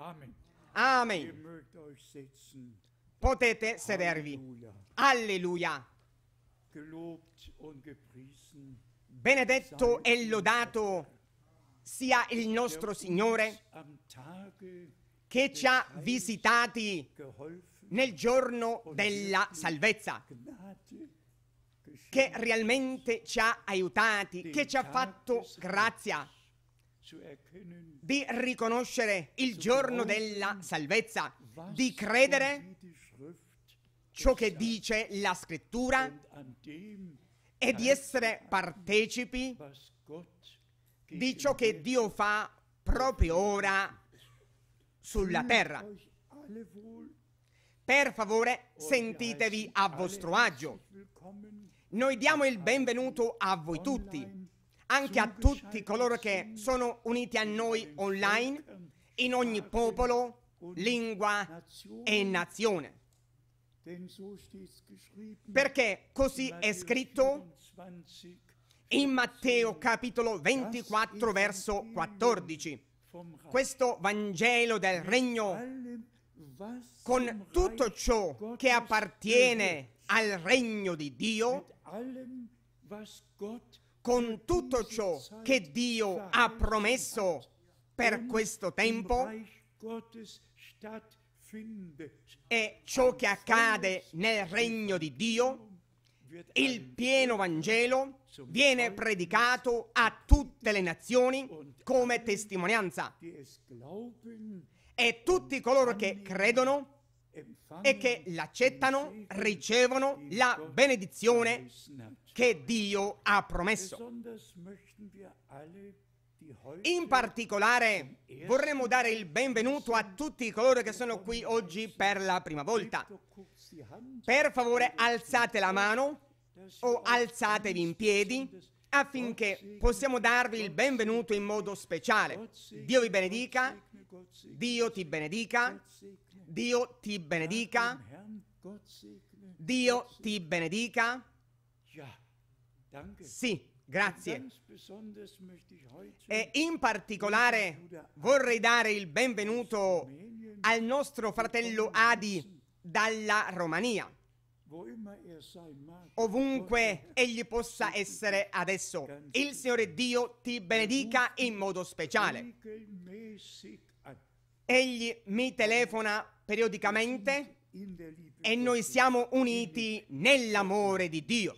Amen. Amen. Potete sedervi. Alleluia. Benedetto e lodato sia il nostro Signore che ci ha visitati nel giorno della salvezza, che realmente ci ha aiutati, che ci ha fatto grazia cioè, di riconoscere il giorno della salvezza, di credere ciò che dice la scrittura e di essere partecipi di ciò che Dio fa proprio ora sulla terra. Per favore, sentitevi a vostro agio. Noi diamo il benvenuto a voi tutti anche a tutti coloro che sono uniti a noi online, in ogni popolo, lingua e nazione. Perché così è scritto in Matteo capitolo 24 verso 14. Questo Vangelo del Regno con tutto ciò che appartiene al regno di Dio con tutto ciò che Dio ha promesso per questo tempo e ciò che accade nel regno di Dio, il pieno Vangelo viene predicato a tutte le nazioni come testimonianza e tutti coloro che credono e che l'accettano ricevono la benedizione che Dio ha promesso. In particolare vorremmo dare il benvenuto a tutti coloro che sono qui oggi per la prima volta. Per favore alzate la mano o alzatevi in piedi affinché possiamo darvi il benvenuto in modo speciale. Dio vi benedica, Dio ti benedica, Dio ti benedica, Dio ti benedica. Dio ti benedica. Sì, grazie. E in particolare vorrei dare il benvenuto al nostro fratello Adi dalla Romania, er ovunque egli possa essere adesso. Il Signore Dio ti benedica in modo speciale. Egli mi telefona periodicamente e noi siamo uniti nell'amore di Dio.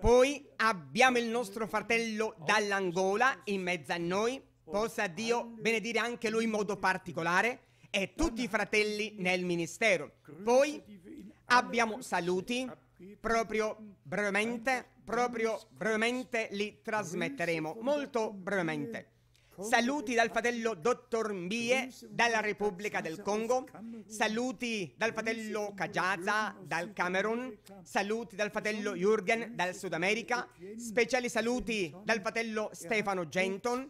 Poi abbiamo il nostro fratello dall'Angola in mezzo a noi, possa Dio benedire anche lui in modo particolare e tutti i fratelli nel ministero. Poi abbiamo saluti, proprio brevemente, proprio brevemente li trasmetteremo, molto brevemente. Saluti dal fratello Dottor Mbie dalla Repubblica del Congo. Saluti dal fratello Kajaza dal Camerun. Saluti dal fratello Jürgen dal Sud America. Speciali saluti dal fratello Stefano Genton.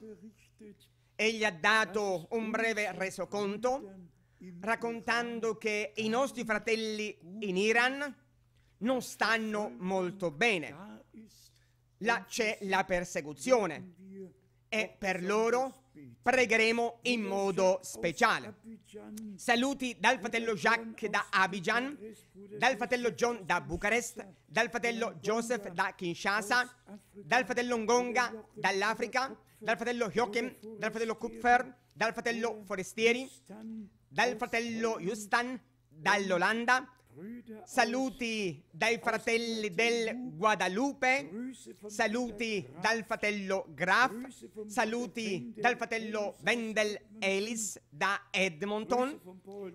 Egli ha dato un breve resoconto raccontando che i nostri fratelli in Iran non stanno molto bene. Là c'è la persecuzione e per loro pregheremo in modo speciale. Saluti dal fratello Jacques da Abidjan, dal fratello John da Bucarest, dal fratello Joseph da Kinshasa, dal fratello Ngonga dall'Africa, dal fratello Joachim, dal fratello Kupfer, dal fratello Forestieri, dal fratello Justan dall'Olanda, Saluti dai fratelli del Guadalupe, saluti dal fratello Graf, saluti dal fratello Wendell Ellis da Edmonton,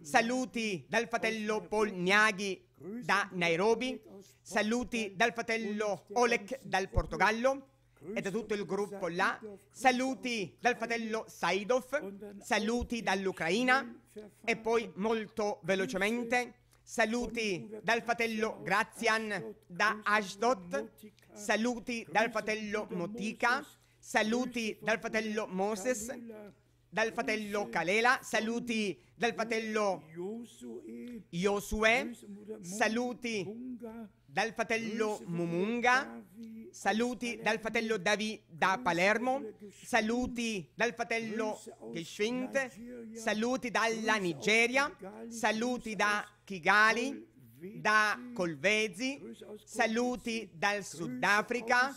saluti dal fratello Paul Niaghi da Nairobi, saluti dal fratello Olek dal Portogallo e da tutto il gruppo là, saluti dal fratello Saidov, saluti dall'Ucraina e poi molto velocemente Saluti dal fratello Grazian da Ashdod. Saluti dal fratello Motika. Saluti dal fratello Moses dal fratello Kalela, saluti dal fratello Josué, saluti dal fratello Mumunga, saluti dal fratello Davi da Palermo, saluti dal fratello Keshwint, saluti dalla Nigeria, saluti da Kigali, da Colvezi, saluti dal Sudafrica.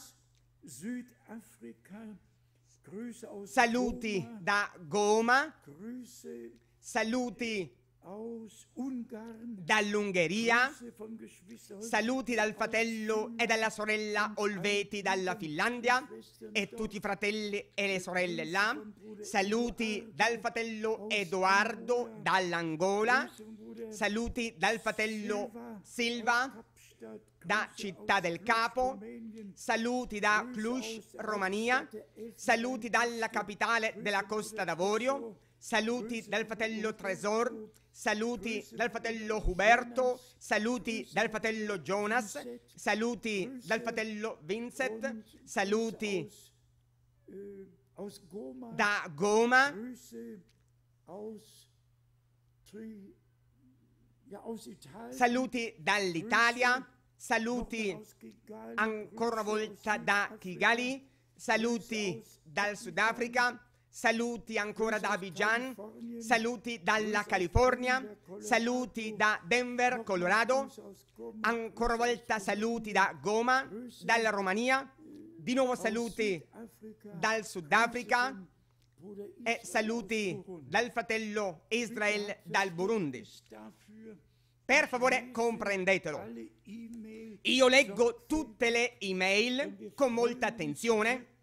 Saluti da Goma. Saluti dall'Ungheria, saluti dal fratello e dalla sorella Olveti dalla Finlandia e tutti i fratelli e le sorelle là, saluti dal fratello Edoardo dall'Angola, saluti dal fratello Silva da Città del Capo, saluti da Cluj, Romania, saluti dalla capitale della Costa d'Avorio, saluti dal fratello Tresor, saluti dal fratello Huberto, saluti dal fratello Jonas, saluti dal fratello Vincent, saluti eh, da Goma, saluti dall'Italia, saluti ancora una volta da Kigali, saluti dal Sudafrica, saluti ancora da Abidjan, saluti dalla California, saluti da Denver, Colorado, ancora una volta saluti da Goma, dalla Romania, di nuovo saluti dal Sudafrica, e saluti dal fratello Israel dal Burundi. Per favore comprendetelo. Io leggo tutte le email con molta attenzione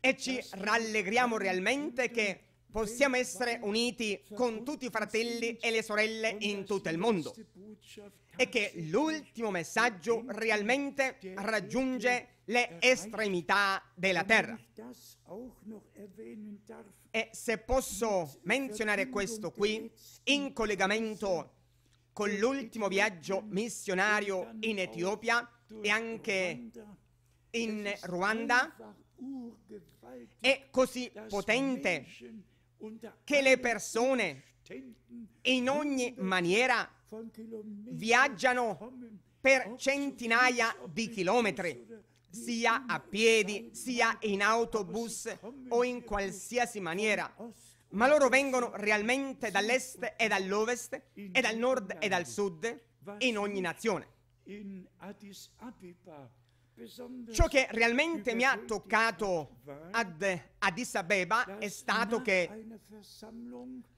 e ci rallegriamo realmente che possiamo essere uniti con tutti i fratelli e le sorelle in tutto il mondo e che l'ultimo messaggio realmente raggiunge le er estremità della terra. E se posso menzionare questo qui, in collegamento con l'ultimo viaggio missionario in Etiopia e anche in Ruanda, è così potente che le persone in ogni maniera viaggiano per centinaia di chilometri sia a piedi, sia in autobus o in qualsiasi maniera. Ma loro vengono realmente dall'est e dall'ovest e dal nord e dal sud in ogni nazione. Ciò che realmente mi ha toccato ad Addis Abeba è stato che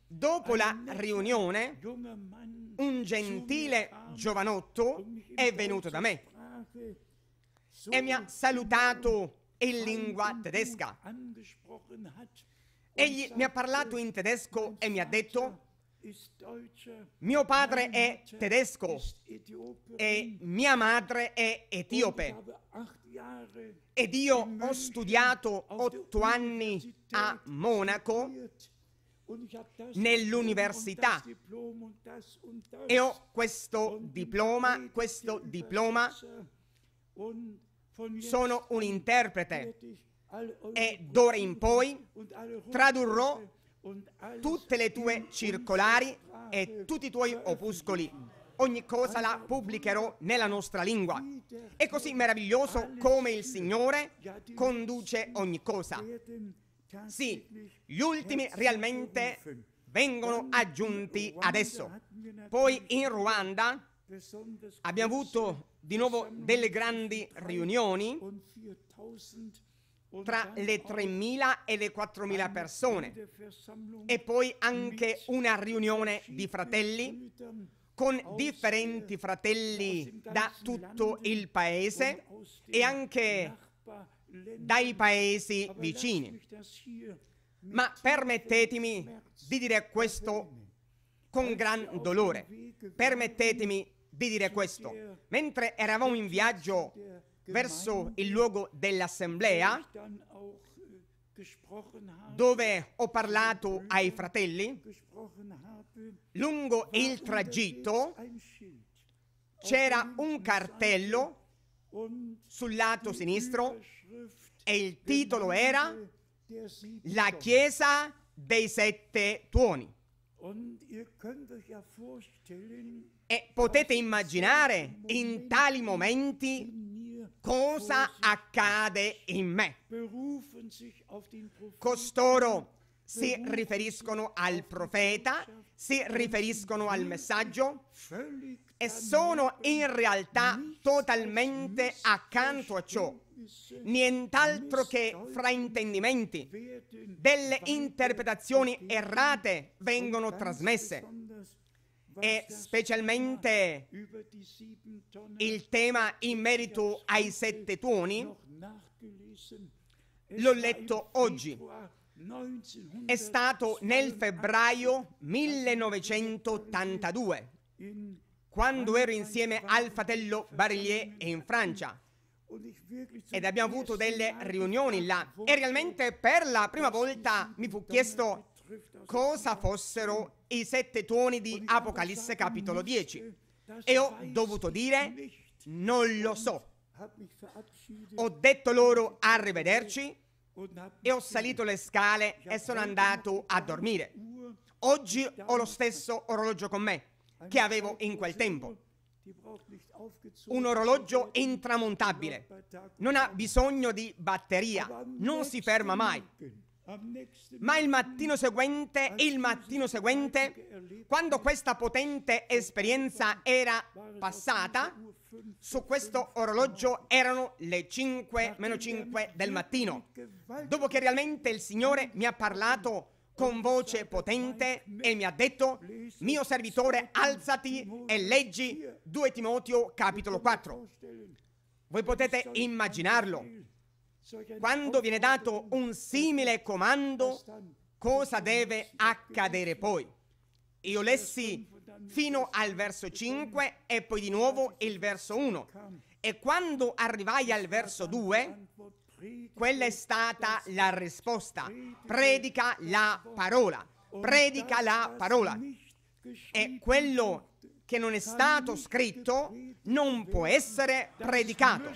dopo la riunione un gentile giovanotto è venuto da me e mi ha salutato in lingua tedesca. Egli mi ha parlato in tedesco e mi ha detto, mio padre è tedesco e mia madre è etiope. Ed io ho studiato otto anni a Monaco nell'università e ho questo diploma, questo diploma sono un interprete e d'ora in poi tradurrò tutte le tue circolari e tutti i tuoi opuscoli. Ogni cosa la pubblicherò nella nostra lingua. È così meraviglioso come il Signore conduce ogni cosa. Sì, gli ultimi realmente vengono aggiunti adesso. Poi in Ruanda abbiamo avuto di nuovo delle grandi riunioni tra le 3.000 e le 4.000 persone e poi anche una riunione di fratelli con differenti fratelli da tutto il paese e anche dai paesi vicini. Ma permettetemi di dire questo con gran dolore. Permettetemi di dire questo. Mentre eravamo in viaggio verso il luogo dell'assemblea, dove ho parlato ai fratelli, lungo il tragitto c'era un cartello sul lato sinistro e il titolo era La Chiesa dei Sette Tuoni. E potete immaginare in tali momenti cosa accade in me. Costoro si riferiscono al profeta, si riferiscono al messaggio e sono in realtà totalmente accanto a ciò nient'altro che fraintendimenti, delle interpretazioni errate vengono trasmesse e specialmente il tema in merito ai sette tuoni l'ho letto oggi. È stato nel febbraio 1982, quando ero insieme al fratello Barillier in Francia ed abbiamo avuto delle riunioni là e realmente per la prima volta mi fu chiesto cosa fossero i sette tuoni di Apocalisse capitolo 10 e ho dovuto dire non lo so. Ho detto loro arrivederci e ho salito le scale e sono andato a dormire. Oggi ho lo stesso orologio con me che avevo in quel tempo un orologio intramontabile, non ha bisogno di batteria, non si ferma mai. Ma il mattino seguente, il mattino seguente, quando questa potente esperienza era passata, su questo orologio erano le 5 meno 5 del mattino. Dopo che realmente il Signore mi ha parlato con voce potente e mi ha detto, mio servitore, alzati e leggi 2 Timoteo capitolo 4. Voi potete immaginarlo. Quando viene dato un simile comando, cosa deve accadere poi? Io lessi fino al verso 5 e poi di nuovo il verso 1. E quando arrivai al verso 2, quella è stata la risposta. Predica la parola. Predica la parola. E quello che non è stato scritto non può essere predicato.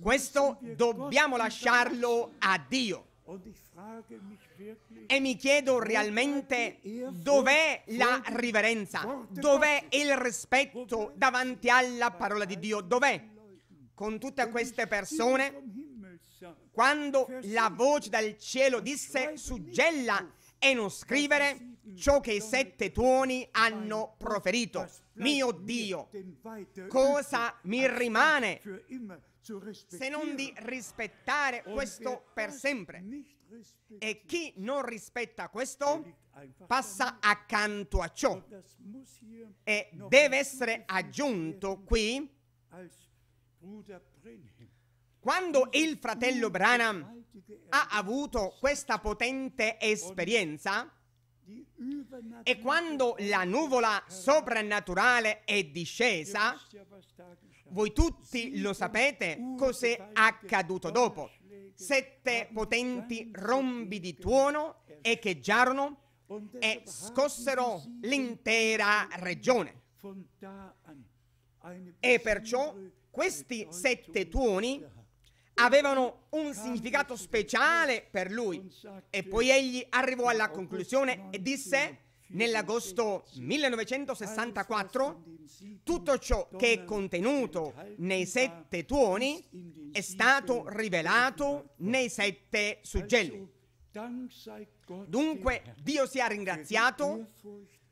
Questo dobbiamo lasciarlo a Dio. E mi chiedo realmente dov'è la riverenza, dov'è il rispetto davanti alla parola di Dio, dov'è? con tutte queste persone, uh, quando la voce dal cielo disse suggella e non scrivere ciò che i sette tuoni hanno proferito. Mio Dio, cosa mi rimane se non di rispettare questo per sempre? E chi non rispetta questo passa accanto a ciò. E deve essere aggiunto qui quando il fratello Branham ha avuto questa potente esperienza e quando la nuvola soprannaturale è discesa, voi tutti lo sapete cos'è accaduto dopo. Sette potenti rombi di tuono echeggiarono e scossero l'intera regione. E perciò questi sette tuoni avevano un significato speciale per lui e poi egli arrivò alla conclusione e disse nell'agosto 1964 tutto ciò che è contenuto nei sette tuoni è stato rivelato nei sette suggelli. Dunque Dio sia ringraziato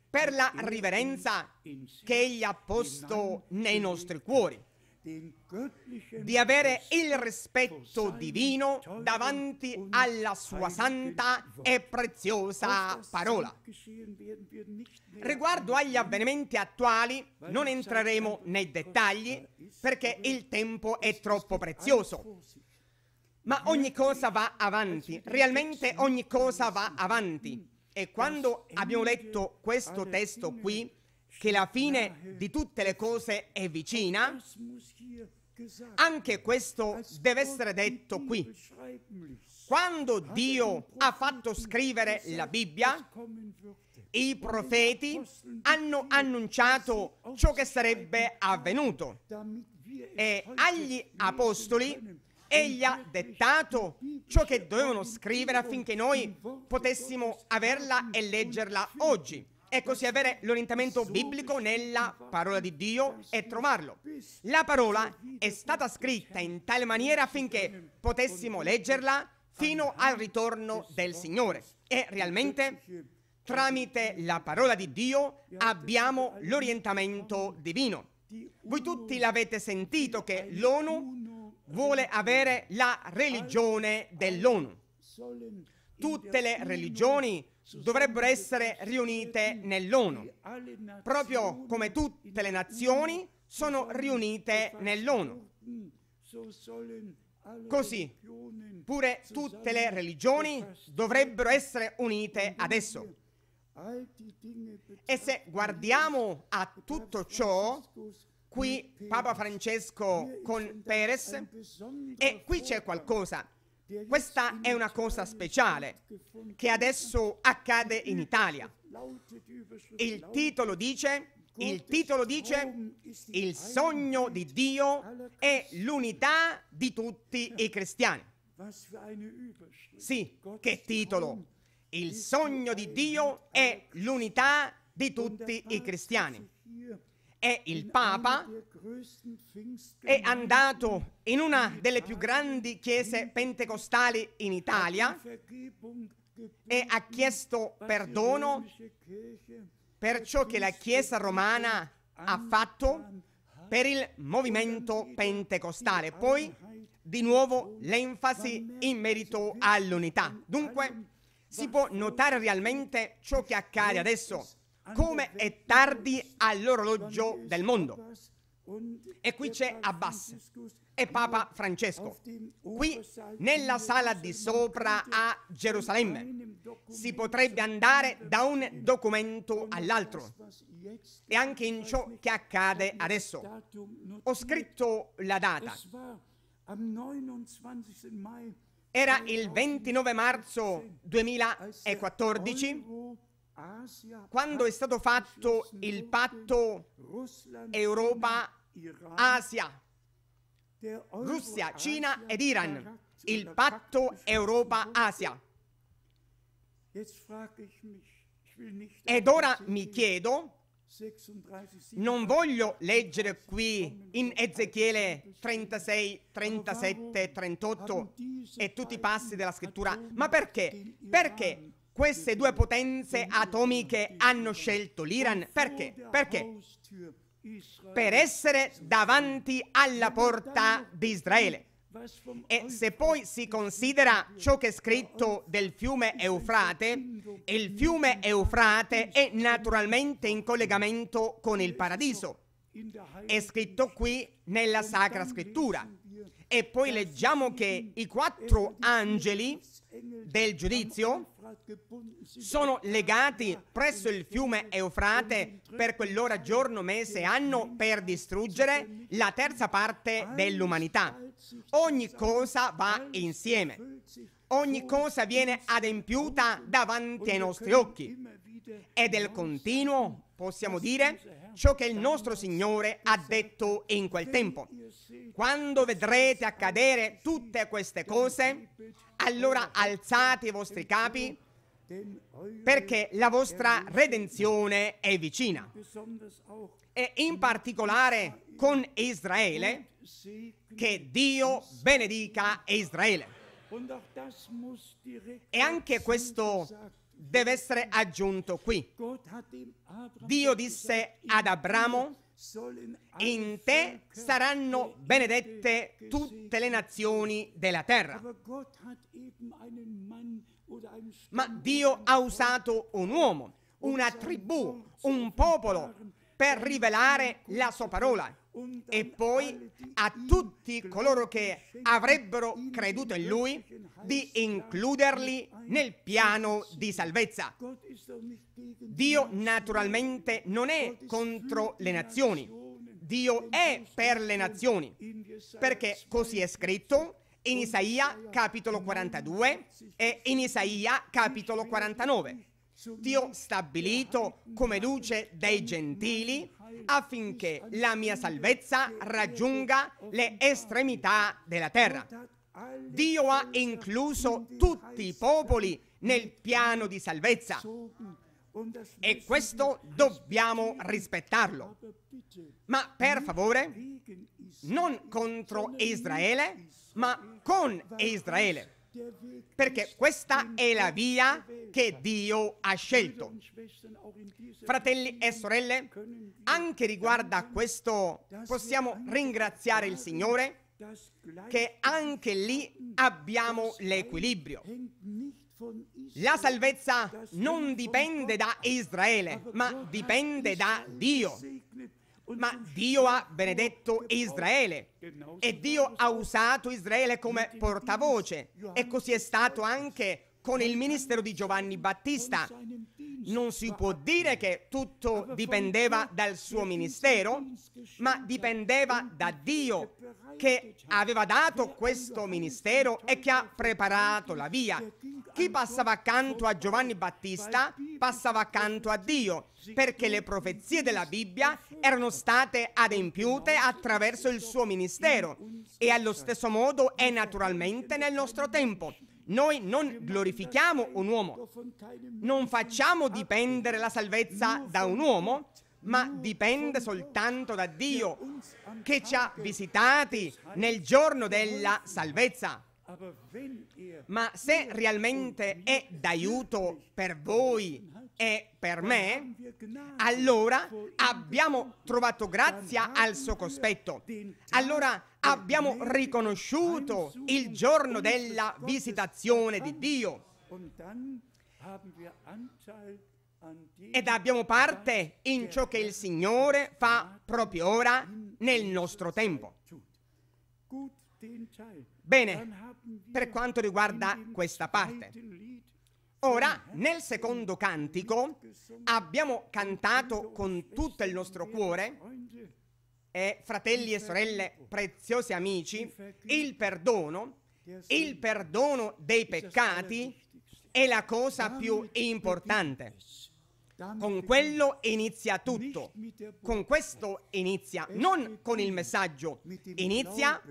per la riverenza che egli ha posto nei nostri cuori di avere il rispetto divino davanti alla sua santa e preziosa parola. Riguardo agli avvenimenti attuali non entreremo nei dettagli perché il tempo è troppo prezioso. Ma ogni cosa va avanti, realmente mm. ogni cosa va avanti. E quando abbiamo letto questo testo qui, che la fine di tutte le cose è vicina, anche questo deve essere detto qui. Quando Dio ha fatto scrivere la Bibbia, i profeti hanno annunciato ciò che sarebbe avvenuto e agli apostoli egli ha dettato ciò che dovevano scrivere affinché noi potessimo averla e leggerla oggi è così avere l'orientamento biblico nella parola di Dio e trovarlo. La parola è stata scritta in tale maniera affinché potessimo leggerla fino al ritorno del Signore. E realmente tramite la parola di Dio abbiamo l'orientamento divino. Voi tutti l'avete sentito che l'ONU vuole avere la religione dell'ONU tutte le religioni dovrebbero essere riunite nell'ONU, proprio come tutte le nazioni sono riunite nell'ONU. Così pure tutte le religioni dovrebbero essere unite adesso. E se guardiamo a tutto ciò, qui Papa Francesco con Perez, e qui c'è qualcosa questa è una cosa speciale che adesso accade in Italia. Il titolo dice, il titolo dice, il sogno di Dio è l'unità di tutti i cristiani. Sì, che titolo! Il sogno di Dio è l'unità di tutti i cristiani e il Papa è andato in una delle più grandi chiese pentecostali in Italia e ha chiesto perdono per ciò che la Chiesa romana ha fatto per il movimento pentecostale. Poi di nuovo l'enfasi in merito all'unità. Dunque si può notare realmente ciò che accade adesso come è tardi all'orologio del mondo. E qui c'è Abbas e Papa Francesco. Qui, nella sala di sopra a Gerusalemme, si potrebbe andare da un documento all'altro e anche in ciò che accade adesso. Ho scritto la data. Era il 29 marzo 2014 quando è stato fatto il patto Europa-Asia, Russia, Cina ed Iran, il patto Europa-Asia. Ed ora mi chiedo, non voglio leggere qui in Ezechiele 36, 37, 38 e tutti i passi della scrittura, ma perché? Perché queste due potenze atomiche hanno scelto l'Iran perché? Perché? Per essere davanti alla porta di Israele. E se poi si considera ciò che è scritto del fiume Eufrate, il fiume Eufrate è naturalmente in collegamento con il paradiso. È scritto qui nella Sacra Scrittura. E poi leggiamo che i quattro angeli del giudizio sono legati presso il fiume Eufrate per quell'ora giorno, mese e anno per distruggere la terza parte dell'umanità. Ogni cosa va insieme, ogni cosa viene adempiuta davanti ai nostri occhi e del continuo possiamo dire ciò che il nostro Signore ha detto in quel tempo. Quando vedrete accadere tutte queste cose, allora alzate i vostri capi perché la vostra redenzione è vicina. E in particolare con Israele, che Dio benedica Israele. E anche questo deve essere aggiunto qui. Dio disse ad Abramo, in te saranno benedette tutte le nazioni della terra. Ma Dio ha usato un uomo, una tribù, un popolo per rivelare la sua parola e poi a tutti coloro che avrebbero creduto in lui di includerli nel piano di salvezza. Dio naturalmente non è contro le nazioni, Dio è per le nazioni, perché così è scritto in Isaia capitolo 42 e in Isaia capitolo 49. Dio ho stabilito come luce dei gentili affinché la mia salvezza raggiunga le estremità della terra. Dio ha incluso tutti i popoli nel piano di salvezza e questo dobbiamo rispettarlo. Ma per favore, non contro Israele, ma con Israele. Perché questa è la via che Dio ha scelto. Fratelli e sorelle, anche riguardo a questo possiamo ringraziare il Signore che anche lì abbiamo l'equilibrio. La salvezza non dipende da Israele, ma dipende da Dio. Ma Dio ha benedetto Israele e Dio ha usato Israele come portavoce e così è stato anche con il ministero di Giovanni Battista. Non si può dire che tutto dipendeva dal suo ministero, ma dipendeva da Dio che aveva dato questo ministero e che ha preparato la via. Chi passava accanto a Giovanni Battista passava accanto a Dio, perché le profezie della Bibbia erano state adempiute attraverso il suo ministero e allo stesso modo è naturalmente nel nostro tempo. Noi non glorifichiamo un uomo, non facciamo dipendere la salvezza da un uomo, ma dipende soltanto da Dio che ci ha visitati nel giorno della salvezza. Ma se realmente è d'aiuto per voi e per me, allora abbiamo trovato grazia al suo cospetto. Allora abbiamo riconosciuto il giorno della visitazione di Dio. Ed abbiamo parte in ciò che il Signore fa proprio ora nel nostro tempo. Bene, per quanto riguarda questa parte. Ora, nel secondo cantico, abbiamo cantato con tutto il nostro cuore, eh, fratelli e sorelle, preziosi amici, il perdono, il perdono dei peccati è la cosa più importante. Con quello inizia tutto. Con questo inizia, non con il messaggio, inizia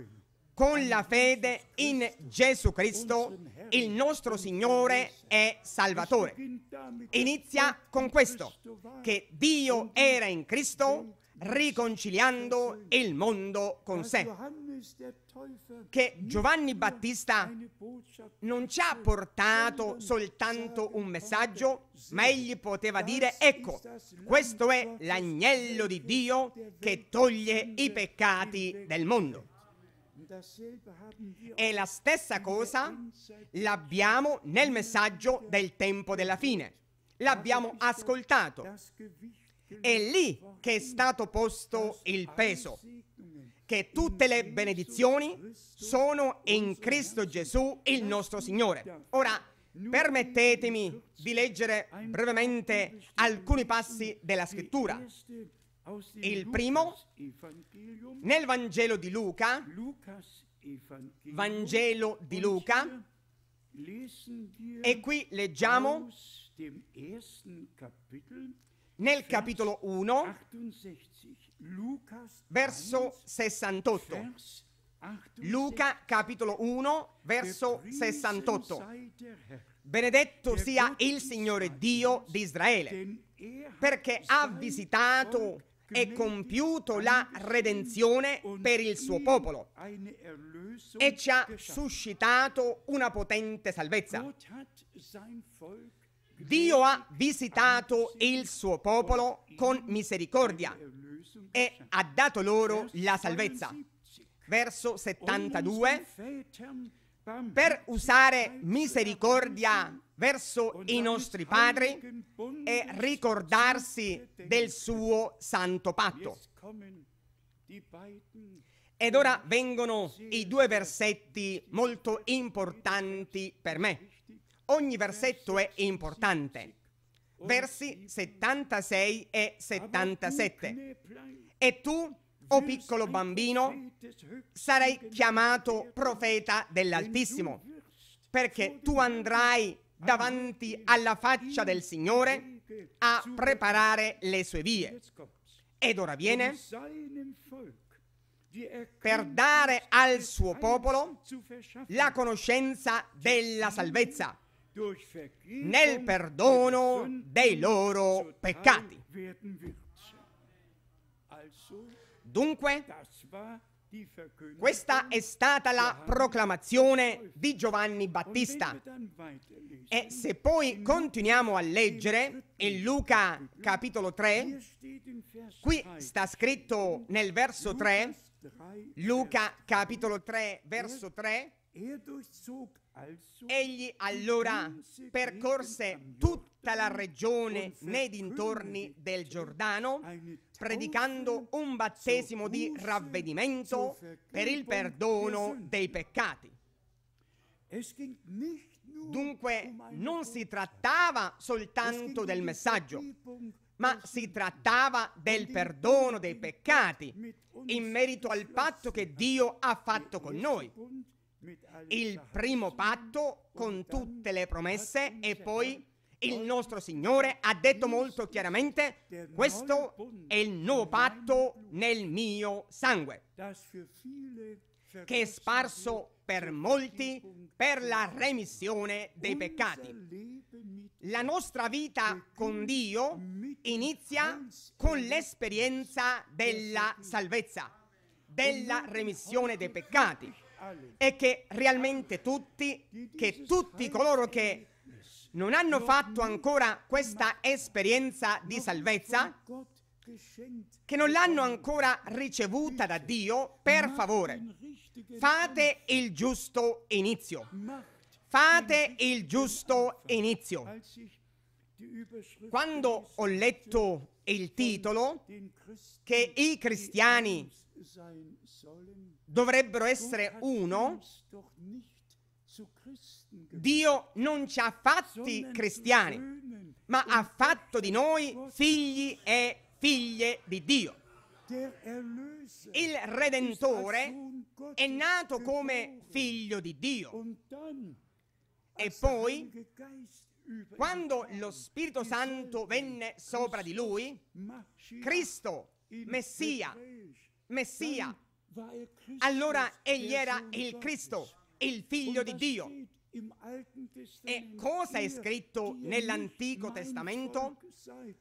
con la fede in Gesù Cristo, il nostro Signore e Salvatore. Inizia con questo, che Dio era in Cristo riconciliando il mondo con sé. Che Giovanni Battista non ci ha portato soltanto un messaggio, ma egli poteva dire, ecco, questo è l'agnello di Dio che toglie i peccati del mondo. E la stessa cosa l'abbiamo nel messaggio del tempo della fine. L'abbiamo ascoltato. È lì che è stato posto il peso, che tutte le benedizioni sono in Cristo Gesù, il nostro Signore. Ora, permettetemi di leggere brevemente alcuni passi della scrittura. Il primo, nel Vangelo di Luca, Vangelo di Luca, e qui leggiamo nel capitolo 1, verso 68. Luca capitolo 1, verso 68. Benedetto sia il Signore Dio di Israele, er perché ha visitato è compiuto la redenzione per il suo popolo e ci ha suscitato una potente salvezza. Dio ha visitato il suo popolo con misericordia e ha dato loro la salvezza. Verso 72, per usare misericordia verso i nostri padri e ricordarsi del suo santo patto. Ed ora vengono i due versetti molto importanti per me. Ogni versetto è importante. Versi 76 e 77. E tu, o piccolo bambino, sarai chiamato profeta dell'Altissimo, perché tu andrai davanti alla faccia del Signore a preparare le sue vie. Ed ora viene per dare al suo popolo la conoscenza della salvezza nel perdono dei loro peccati. Dunque, questa è stata la proclamazione di Giovanni Battista. E se poi continuiamo a leggere in Luca capitolo 3, qui sta scritto nel verso 3, Luca capitolo 3, verso 3, Egli allora percorse tutta la regione nei dintorni del Giordano predicando un battesimo di ravvedimento per il perdono dei peccati. Dunque non si trattava soltanto del messaggio, ma si trattava del perdono dei peccati in merito al patto che Dio ha fatto con noi. Il primo patto con tutte le promesse e poi il nostro Signore ha detto molto chiaramente, questo è il nuovo patto nel mio sangue, che è sparso per molti per la remissione dei peccati. La nostra vita con Dio inizia con l'esperienza della salvezza, della remissione dei peccati e che realmente tutti, che tutti coloro che non hanno fatto ancora questa esperienza di salvezza, che non l'hanno ancora ricevuta da Dio, per favore, fate il giusto inizio. Fate il giusto inizio. Quando ho letto il titolo che i cristiani dovrebbero essere uno, Dio non ci ha fatti cristiani, ma ha fatto di noi figli e figlie di Dio. Il Redentore è nato come figlio di Dio. E poi, quando lo Spirito Santo venne sopra di lui, Cristo, Messia, Messia, er allora egli era il Cristo il figlio di Dio. E cosa è scritto nell'Antico Testamento?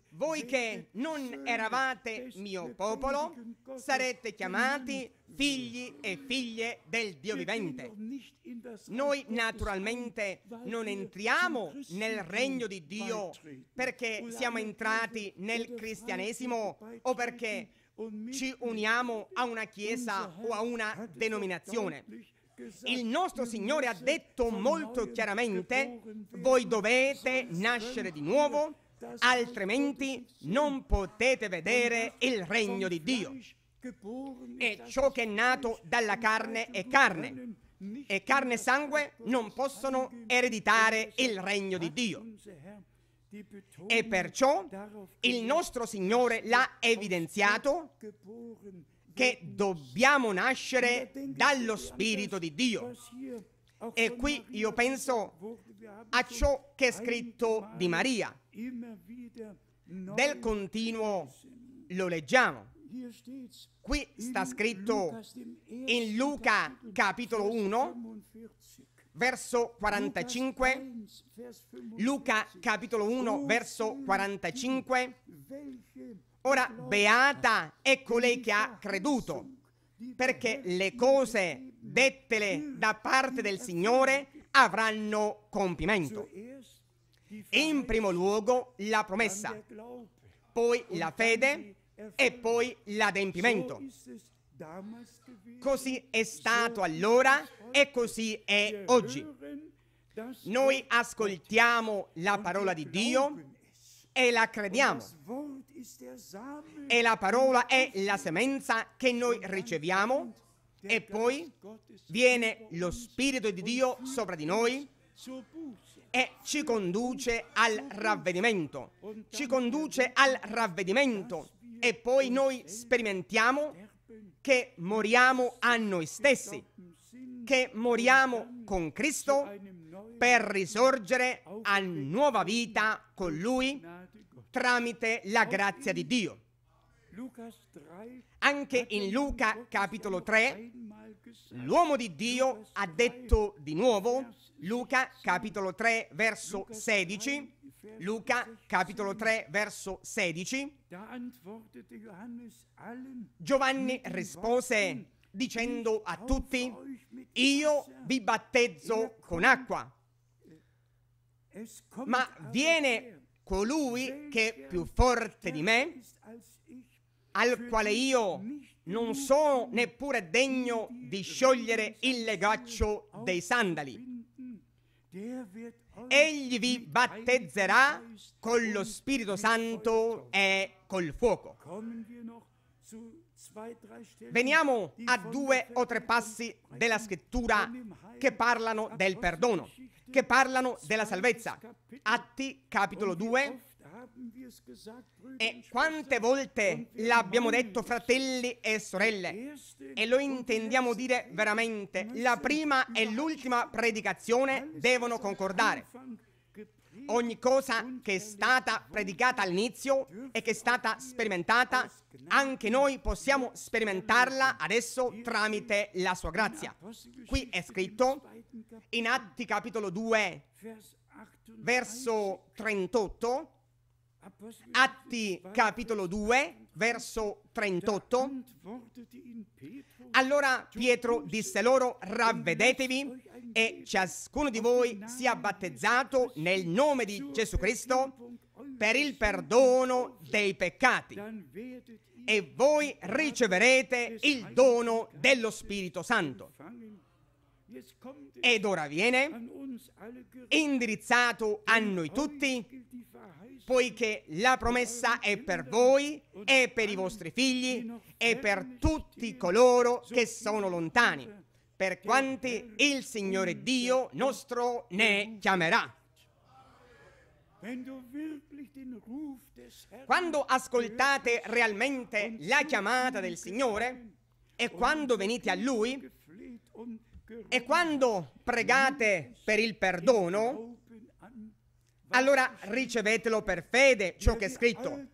Voi che non eravate mio popolo sarete chiamati figli e figlie del Dio vivente. Noi naturalmente non entriamo nel regno di Dio perché siamo entrati nel cristianesimo o perché ci uniamo a una chiesa o a una denominazione. Il nostro Signore ha detto molto chiaramente, voi dovete nascere di nuovo, altrimenti non potete vedere il regno di Dio. E ciò che è nato dalla carne è carne, e carne e sangue non possono ereditare il regno di Dio. E perciò il nostro Signore l'ha evidenziato che dobbiamo nascere dallo Spirito di Dio. E qui io penso a ciò che è scritto di Maria. Del continuo lo leggiamo. Qui sta scritto in Luca capitolo 1, verso 45. Luca capitolo 1, verso 45 Ora, beata è colei che ha creduto, perché le cose dettele da parte del Signore avranno compimento. In primo luogo la promessa, poi la fede e poi l'adempimento. Così è stato allora e così è oggi. Noi ascoltiamo la parola di Dio e la crediamo. E la parola è la semenza che noi riceviamo e poi viene lo Spirito di Dio sopra di noi e ci conduce al ravvedimento, ci conduce al ravvedimento e poi noi sperimentiamo che moriamo a noi stessi, che moriamo con Cristo per risorgere a nuova vita con Lui tramite la grazia di Dio. Anche in Luca capitolo 3 l'uomo di Dio ha detto di nuovo, Luca capitolo 3 verso 16, Luca capitolo 3 verso 16, Giovanni rispose dicendo a tutti, io vi battezzo con acqua, ma viene colui che è più forte di me, al quale io non sono neppure degno di sciogliere il legaccio dei sandali. Egli vi battezzerà con lo Spirito Santo e col fuoco. Veniamo a due o tre passi della scrittura che parlano del perdono, che parlano della salvezza. Atti capitolo 2. E quante volte l'abbiamo detto fratelli e sorelle, e lo intendiamo dire veramente, la prima e l'ultima predicazione devono concordare ogni cosa che è stata predicata all'inizio e che è stata sperimentata, anche noi possiamo sperimentarla adesso tramite la sua grazia. Qui è scritto in Atti capitolo 2, verso 38, Atti capitolo 2, verso 38. Allora Pietro disse loro, ravvedetevi e ciascuno di voi sia battezzato nel nome di Gesù Cristo per il perdono dei peccati e voi riceverete il dono dello Spirito Santo. Ed ora viene indirizzato a noi tutti poiché la promessa è per voi e per i vostri figli e per tutti coloro che sono lontani, per quanti il Signore Dio nostro ne chiamerà. Quando ascoltate realmente la chiamata del Signore e quando venite a Lui e quando pregate per il perdono, allora ricevetelo per fede ciò che è scritto,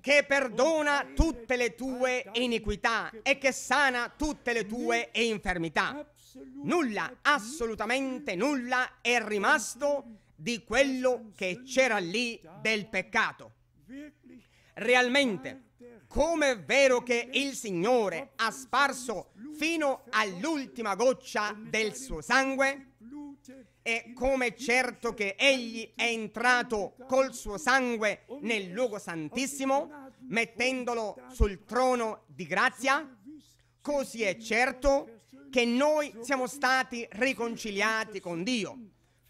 che perdona tutte le tue iniquità e che sana tutte le tue infermità. Nulla, assolutamente nulla è rimasto di quello che c'era lì del peccato. Realmente, come è vero che il Signore ha sparso fino all'ultima goccia del suo sangue, e come certo che egli è entrato col suo sangue nel luogo santissimo, mettendolo sul trono di grazia, così è certo che noi siamo stati riconciliati con Dio.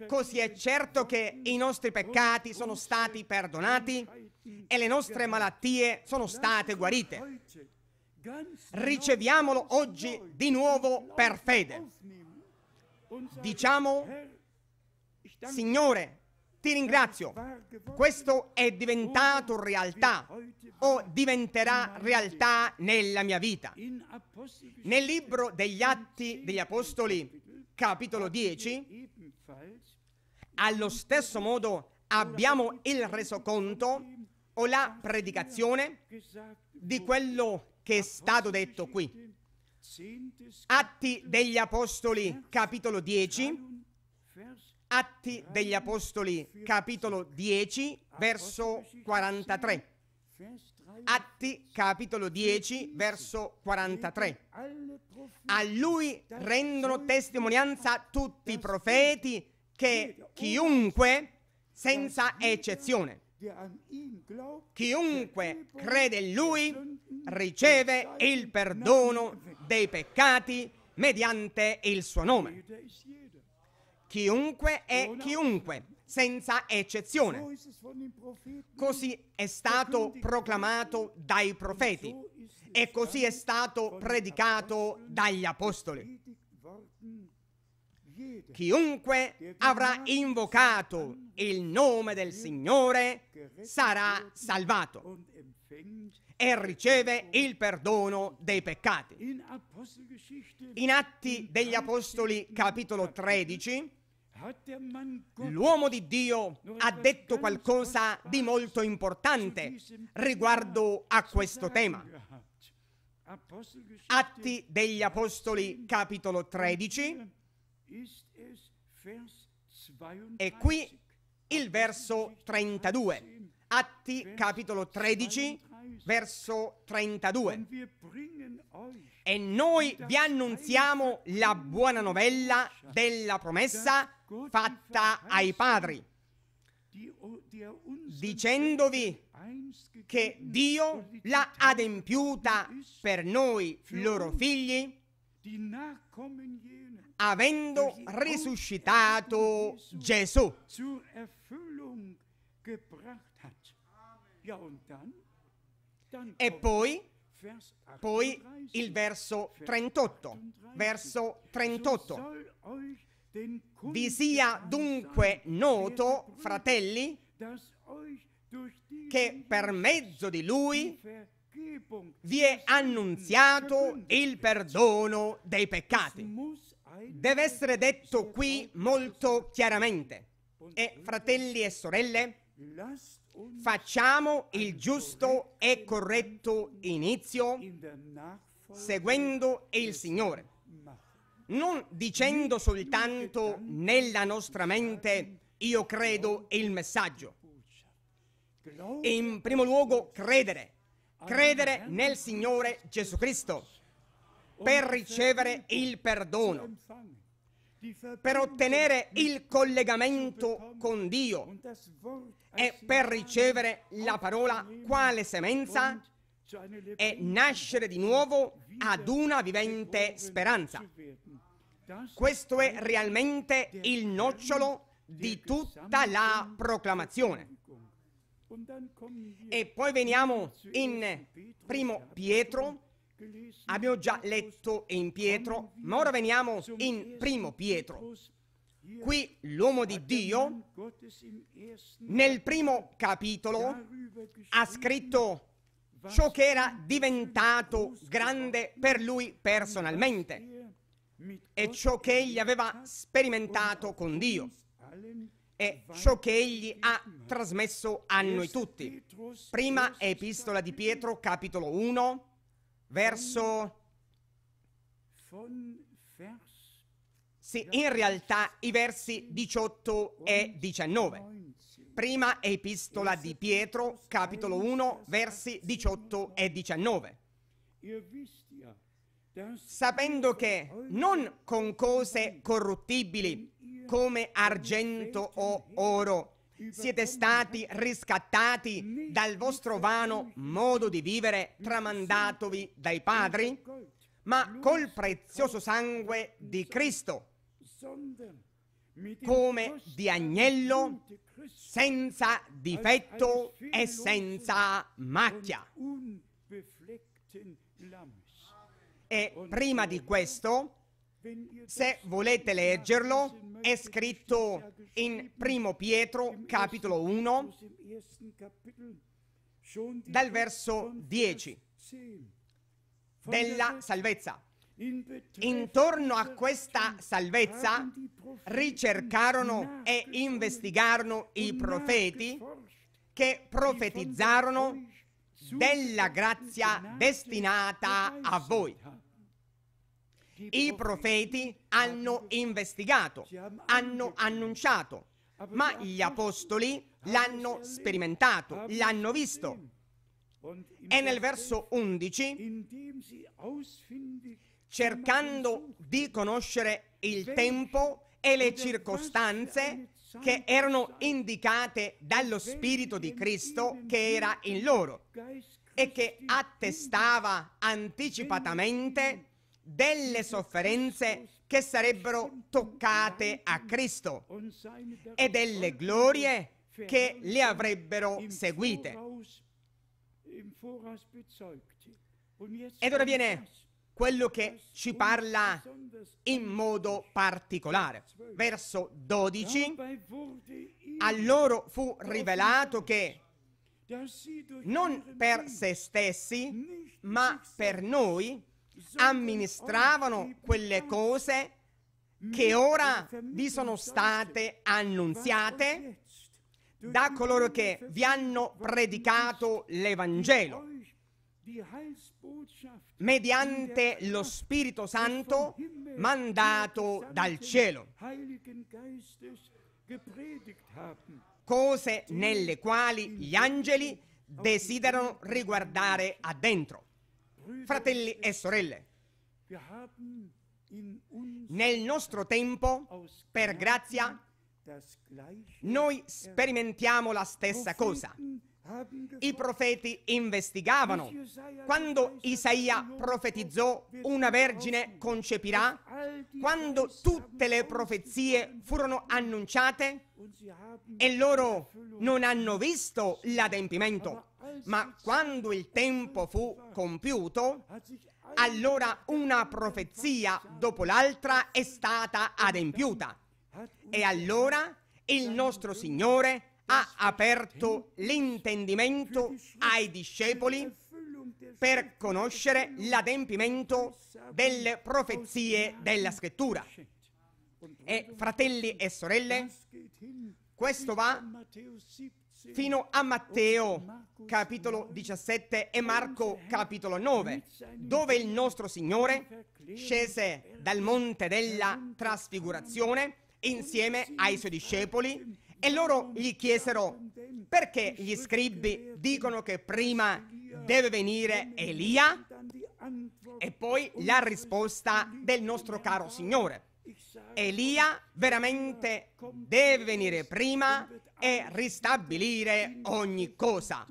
Così è certo che i nostri peccati sono stati perdonati e le nostre malattie sono state guarite. Riceviamolo oggi di nuovo per fede. Diciamo Signore, ti ringrazio. Questo è diventato realtà o diventerà realtà nella mia vita. Nel libro degli Atti degli Apostoli, capitolo 10, allo stesso modo abbiamo il resoconto o la predicazione di quello che è stato detto qui. Atti degli Apostoli, capitolo 10, Atti degli Apostoli, capitolo 10, verso 43. Atti, capitolo 10, verso 43. A lui rendono testimonianza tutti i profeti che chiunque, senza eccezione, chiunque crede in lui riceve il perdono dei peccati mediante il suo nome. Chiunque è chiunque, senza eccezione. Così è stato proclamato dai profeti e così è stato predicato dagli apostoli. Chiunque avrà invocato il nome del Signore sarà salvato e riceve il perdono dei peccati. In Atti degli Apostoli capitolo 13 L'uomo di Dio ha detto qualcosa di molto importante riguardo a questo tema. Atti degli Apostoli capitolo 13 e qui il verso 32. Atti capitolo 13 verso 32. E noi vi annunziamo la buona novella della promessa fatta ai padri, dicendovi che Dio l'ha adempiuta per noi, loro figli, avendo risuscitato Gesù. Ja, und e poi, poi il verso 38, verso 38. Vi sia dunque noto, fratelli, che per mezzo di lui vi è annunziato il perdono dei peccati. Deve essere detto qui molto chiaramente. E fratelli e sorelle, Facciamo il giusto e corretto inizio seguendo il Signore, non dicendo soltanto nella nostra mente io credo il messaggio. In primo luogo credere, credere nel Signore Gesù Cristo per ricevere il perdono per ottenere il collegamento con Dio e per ricevere la parola quale semenza e nascere di nuovo ad una vivente speranza. Questo è realmente il nocciolo di tutta la proclamazione. E poi veniamo in primo Pietro Abbiamo già letto in Pietro, ma ora veniamo in primo Pietro. Qui l'uomo di Dio nel primo capitolo ha scritto ciò che era diventato grande per lui personalmente e ciò che egli aveva sperimentato con Dio e ciò che egli ha trasmesso a noi tutti. Prima epistola di Pietro, capitolo 1, verso... Sì, in realtà i versi 18 e 19. Prima epistola di Pietro, capitolo 1, versi 18 e 19. Sapendo che non con cose corruttibili come argento o oro, siete stati riscattati dal vostro vano modo di vivere tramandatovi dai padri, ma col prezioso sangue di Cristo, come di agnello senza difetto e senza macchia. E prima di questo se volete leggerlo, è scritto in Primo Pietro, capitolo 1, dal verso 10 della salvezza. Intorno a questa salvezza ricercarono e investigarono i profeti che profetizzarono della grazia destinata a voi. I profeti hanno investigato, hanno annunciato, ma gli apostoli l'hanno sperimentato, l'hanno visto. E nel verso 11, cercando di conoscere il tempo e le circostanze che erano indicate dallo Spirito di Cristo che era in loro e che attestava anticipatamente delle sofferenze che sarebbero toccate a Cristo e delle glorie che le avrebbero seguite. Ed ora viene quello che ci parla in modo particolare. Verso 12, a loro fu rivelato che non per se stessi, ma per noi amministravano quelle cose che ora vi sono state annunziate da coloro che vi hanno predicato l'Evangelo mediante lo Spirito Santo mandato dal cielo, cose nelle quali gli angeli desiderano riguardare addentro. Fratelli e sorelle, nel nostro tempo, per grazia, noi sperimentiamo la stessa cosa. I profeti investigavano. Quando Isaia profetizzò una vergine concepirà, quando tutte le profezie furono annunciate e loro non hanno visto l'adempimento, ma quando il tempo fu compiuto, allora una profezia dopo l'altra è stata adempiuta. E allora il nostro Signore ha aperto l'intendimento ai discepoli per conoscere l'adempimento delle profezie della scrittura. E fratelli e sorelle, questo va fino a Matteo capitolo 17 e Marco capitolo 9, dove il nostro Signore scese dal monte della trasfigurazione insieme ai suoi discepoli e loro gli chiesero, perché gli scribi dicono che prima deve venire Elia? E poi la risposta del nostro caro Signore. Elia veramente deve venire prima e ristabilire ogni cosa.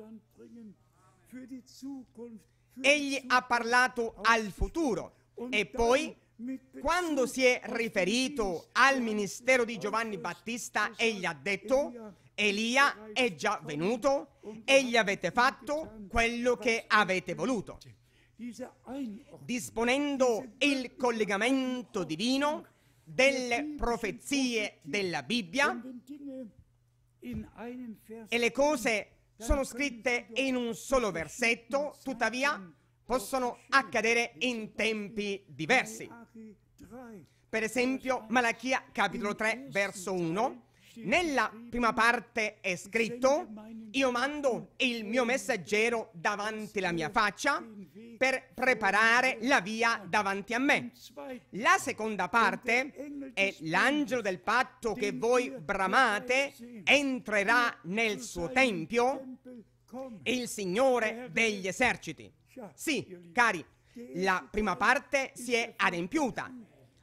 Egli ha parlato al futuro e poi quando si è riferito al ministero di Giovanni Battista, egli ha detto, Elia è già venuto, gli avete fatto quello che avete voluto. Disponendo il collegamento divino delle profezie della Bibbia e le cose sono scritte in un solo versetto, tuttavia possono accadere in tempi diversi. Per esempio, Malachia capitolo 3, verso 1. Nella prima parte è scritto, io mando il mio messaggero davanti alla mia faccia per preparare la via davanti a me. La seconda parte è l'angelo del patto che voi bramate entrerà nel suo tempio il Signore degli eserciti. Sì, cari, la prima parte si è adempiuta.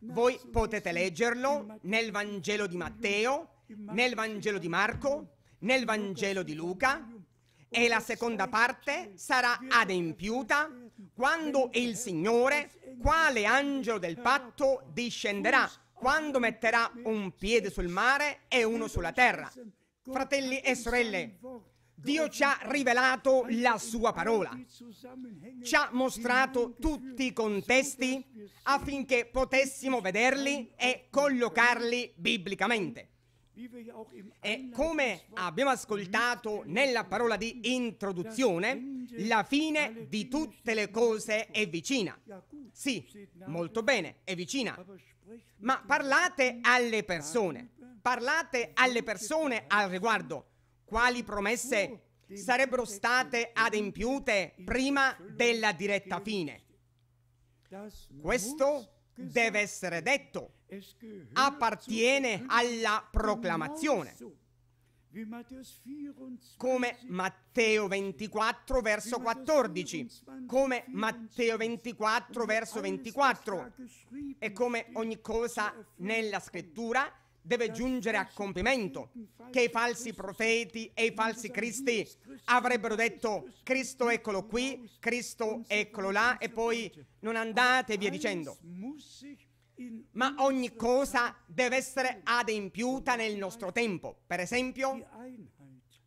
Voi potete leggerlo nel Vangelo di Matteo, nel Vangelo di Marco, nel Vangelo di Luca e la seconda parte sarà adempiuta quando il Signore, quale angelo del patto, discenderà, quando metterà un piede sul mare e uno sulla terra. Fratelli e sorelle, Dio ci ha rivelato la sua parola, ci ha mostrato tutti i contesti affinché potessimo vederli e collocarli biblicamente. E come abbiamo ascoltato nella parola di introduzione, la fine di tutte le cose è vicina. Sì, molto bene, è vicina. Ma parlate alle persone, parlate alle persone al riguardo quali promesse oh, sarebbero state adempiute prima della diretta fine. Questo deve essere detto, appartiene alla proclamazione. Come Matteo 24 verso 14, come Matteo 24 verso 24 e come ogni cosa nella scrittura deve giungere a compimento, che i falsi profeti e i falsi cristi avrebbero detto Cristo eccolo qui, Cristo eccolo là e poi non andate via dicendo. Ma ogni cosa deve essere adempiuta nel nostro tempo. Per esempio,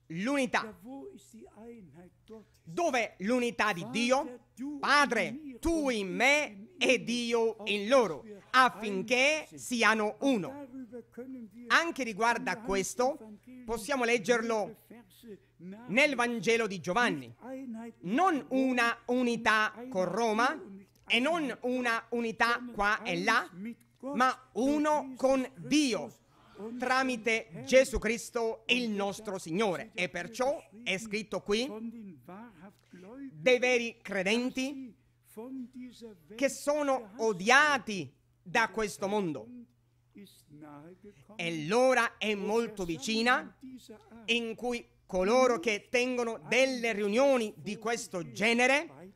l'unità. Dove l'unità di Dio, Padre, tu in me e Dio in loro, affinché siano uno. Anche riguardo a questo possiamo leggerlo nel Vangelo di Giovanni. Non una unità con Roma e non una unità qua e là, ma uno con Dio tramite Gesù Cristo il nostro Signore. E perciò è scritto qui dei veri credenti che sono odiati da questo mondo. E l'ora è molto vicina in cui coloro che tengono delle riunioni di questo genere,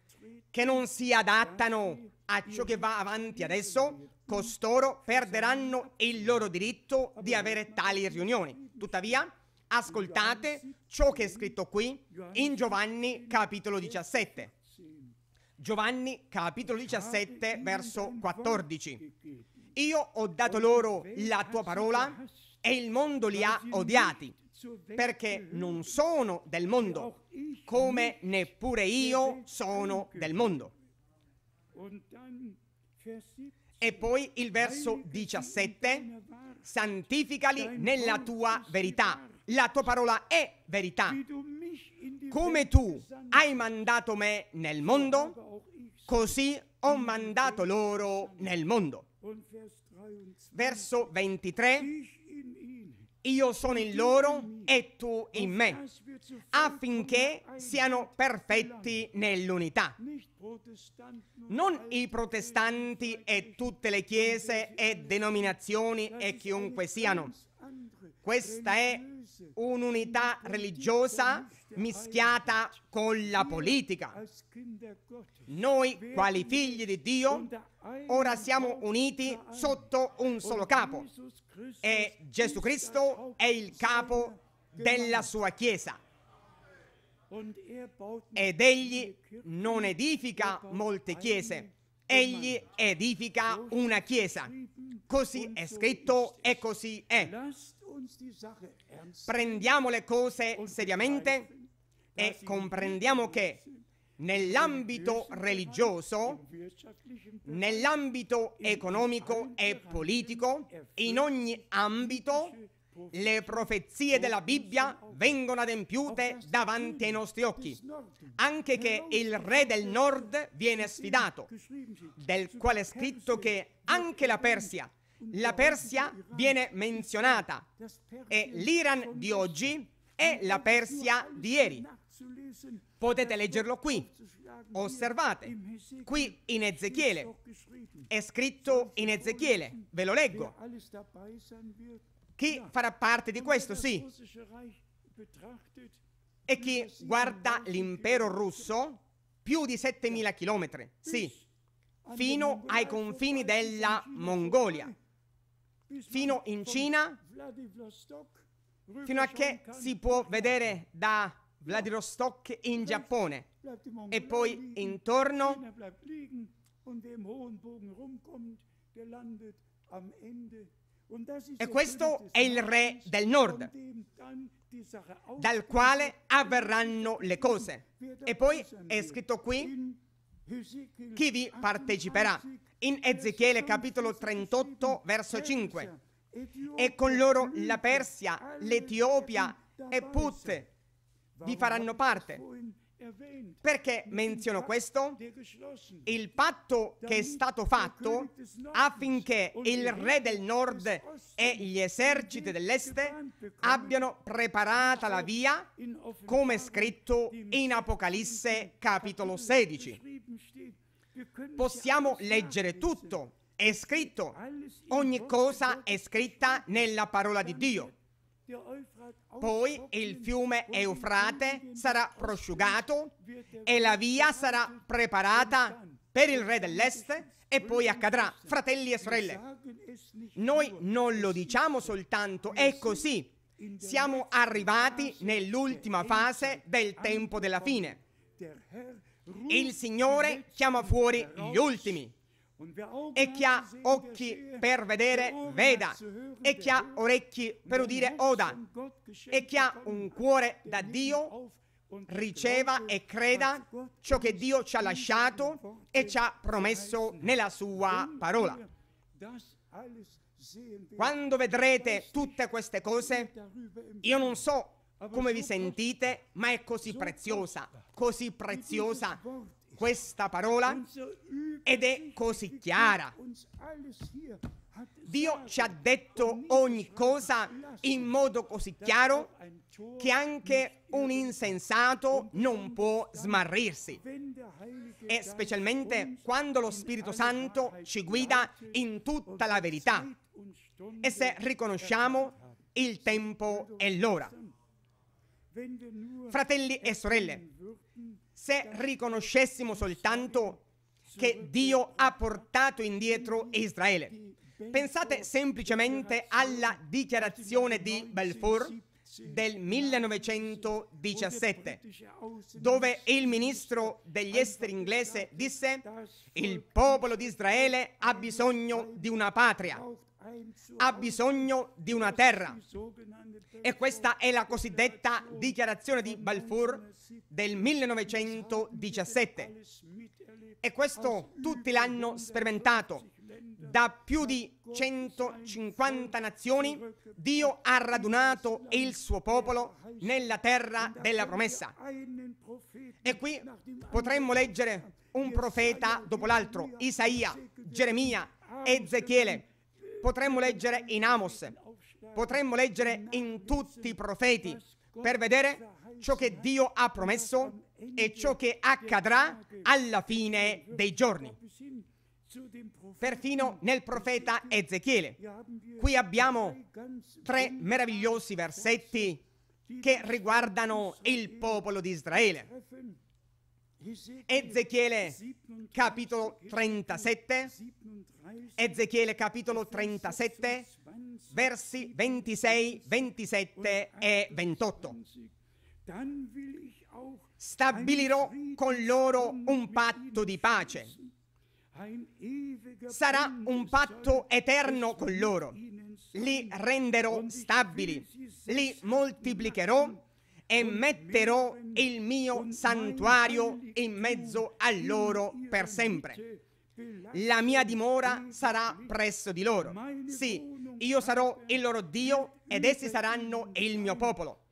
che non si adattano a ciò che va avanti adesso, costoro perderanno il loro diritto di avere tali riunioni. Tuttavia, ascoltate ciò che è scritto qui in Giovanni capitolo 17. Giovanni capitolo 17 verso 14. Io ho dato loro la tua parola e il mondo li ha odiati, perché non sono del mondo, come neppure io sono del mondo. E poi il verso 17, santificali nella tua verità. La tua parola è verità. Come tu hai mandato me nel mondo, così ho mandato loro nel mondo. Verso 23 io sono in loro e tu in me, affinché siano perfetti nell'unità. Non i protestanti e tutte le chiese e denominazioni e chiunque siano. Questa è un'unità religiosa mischiata con la politica. Noi, quali figli di Dio, Ora siamo uniti sotto un solo capo e Gesù Cristo è il capo della sua Chiesa. Ed egli non edifica molte chiese, egli edifica una chiesa. Così è scritto e così è. Prendiamo le cose seriamente e comprendiamo che nell'ambito religioso, nell'ambito economico e politico, in ogni ambito, le profezie della Bibbia vengono adempiute davanti ai nostri occhi, anche che il re del nord viene sfidato, del quale è scritto che anche la Persia, la Persia viene menzionata e l'Iran di oggi è la Persia di ieri. Potete leggerlo qui. Osservate, qui in Ezechiele. È scritto in Ezechiele. Ve lo leggo. Chi farà parte di questo? Sì. E chi guarda l'impero russo? Più di 7.000 chilometri. Sì. Fino ai confini della Mongolia. Fino in Cina. Fino a che si può vedere da Vladivostok in Giappone e poi intorno e questo è il re del nord, dal quale avverranno le cose. Er e poi è scritto qui chi vi parteciperà. In Ezechiele capitolo 38 verso 5. E con loro la Persia, l'Etiopia e Putte vi faranno parte. Perché menziono questo? Il patto che è stato fatto affinché il re del nord e gli eserciti dell'est abbiano preparata la via, come scritto in Apocalisse capitolo 16. Possiamo leggere tutto, è scritto, ogni cosa è scritta nella parola di Dio. Poi il fiume Eufrate sarà prosciugato e la via sarà preparata per il re dell'Est e poi accadrà, fratelli e sorelle. Noi non lo diciamo soltanto, è così. Siamo arrivati nell'ultima fase del tempo della fine. Il Signore chiama fuori gli ultimi. E chi ha occhi per vedere, veda. E chi ha orecchi per udire, oda. E chi ha un cuore da Dio, riceva e creda ciò che Dio ci ha lasciato e ci ha promesso nella sua parola. Quando vedrete tutte queste cose, io non so come vi sentite, ma è così preziosa, così preziosa questa parola ed è così chiara. Dio ci ha detto ogni cosa in modo così chiaro che anche un insensato non può smarrirsi. E specialmente quando lo Spirito Santo ci guida in tutta la verità e se riconosciamo il tempo e l'ora. Fratelli e sorelle, se riconoscessimo soltanto che Dio ha portato indietro Israele. Pensate semplicemente alla dichiarazione di Balfour del 1917, dove il ministro degli esteri inglese disse il popolo di Israele ha bisogno di una patria ha bisogno di una terra. E questa è la cosiddetta dichiarazione di Balfour del 1917. E questo tutti l'hanno sperimentato. Da più di 150 nazioni Dio ha radunato il suo popolo nella terra della promessa. E qui potremmo leggere un profeta dopo l'altro, Isaia, Geremia, Ezechiele, Potremmo leggere in Amos, potremmo leggere in tutti i profeti per vedere ciò che Dio ha promesso e ciò che accadrà alla fine dei giorni. Perfino nel profeta Ezechiele. Qui abbiamo tre meravigliosi versetti che riguardano il popolo di Israele. Ezechiele capitolo 37, Ezechiele capitolo 37, versi 26, 27 e 28. Stabilirò con loro un patto di pace. Sarà un patto eterno con loro. Li renderò stabili, li moltiplicherò e metterò il mio santuario in mezzo a loro per sempre. La mia dimora sarà presso di loro. Sì, io sarò il loro Dio ed essi saranno il mio popolo.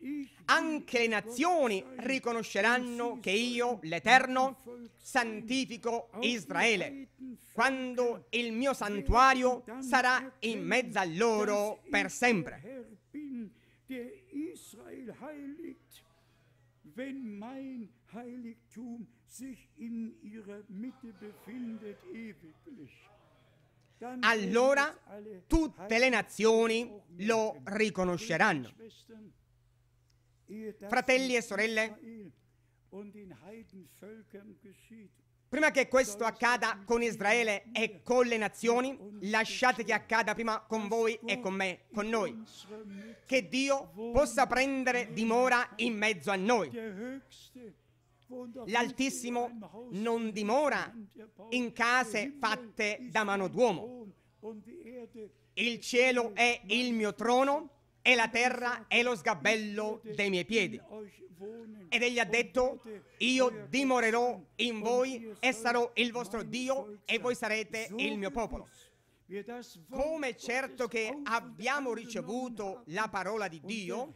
Anche le nazioni riconosceranno che io, l'Eterno, santifico Israele, quando il mio santuario sarà in mezzo a loro per sempre der Israel heiligt, wenn mein Heiligtum sich in ihrer Mitte befindet ewiglich. Allora tutte le nazioni lo riconosceranno. Fratelli e sorelle, Prima che questo accada con Israele e con le nazioni, lasciate che accada prima con voi e con me, con noi. Che Dio possa prendere dimora in mezzo a noi. L'Altissimo non dimora in case fatte da mano d'uomo. Il cielo è il mio trono e la terra è lo sgabello dei miei piedi. Ed egli ha detto, io dimorerò in voi e sarò il vostro Dio e voi sarete il mio popolo. Come certo che abbiamo ricevuto la parola di Dio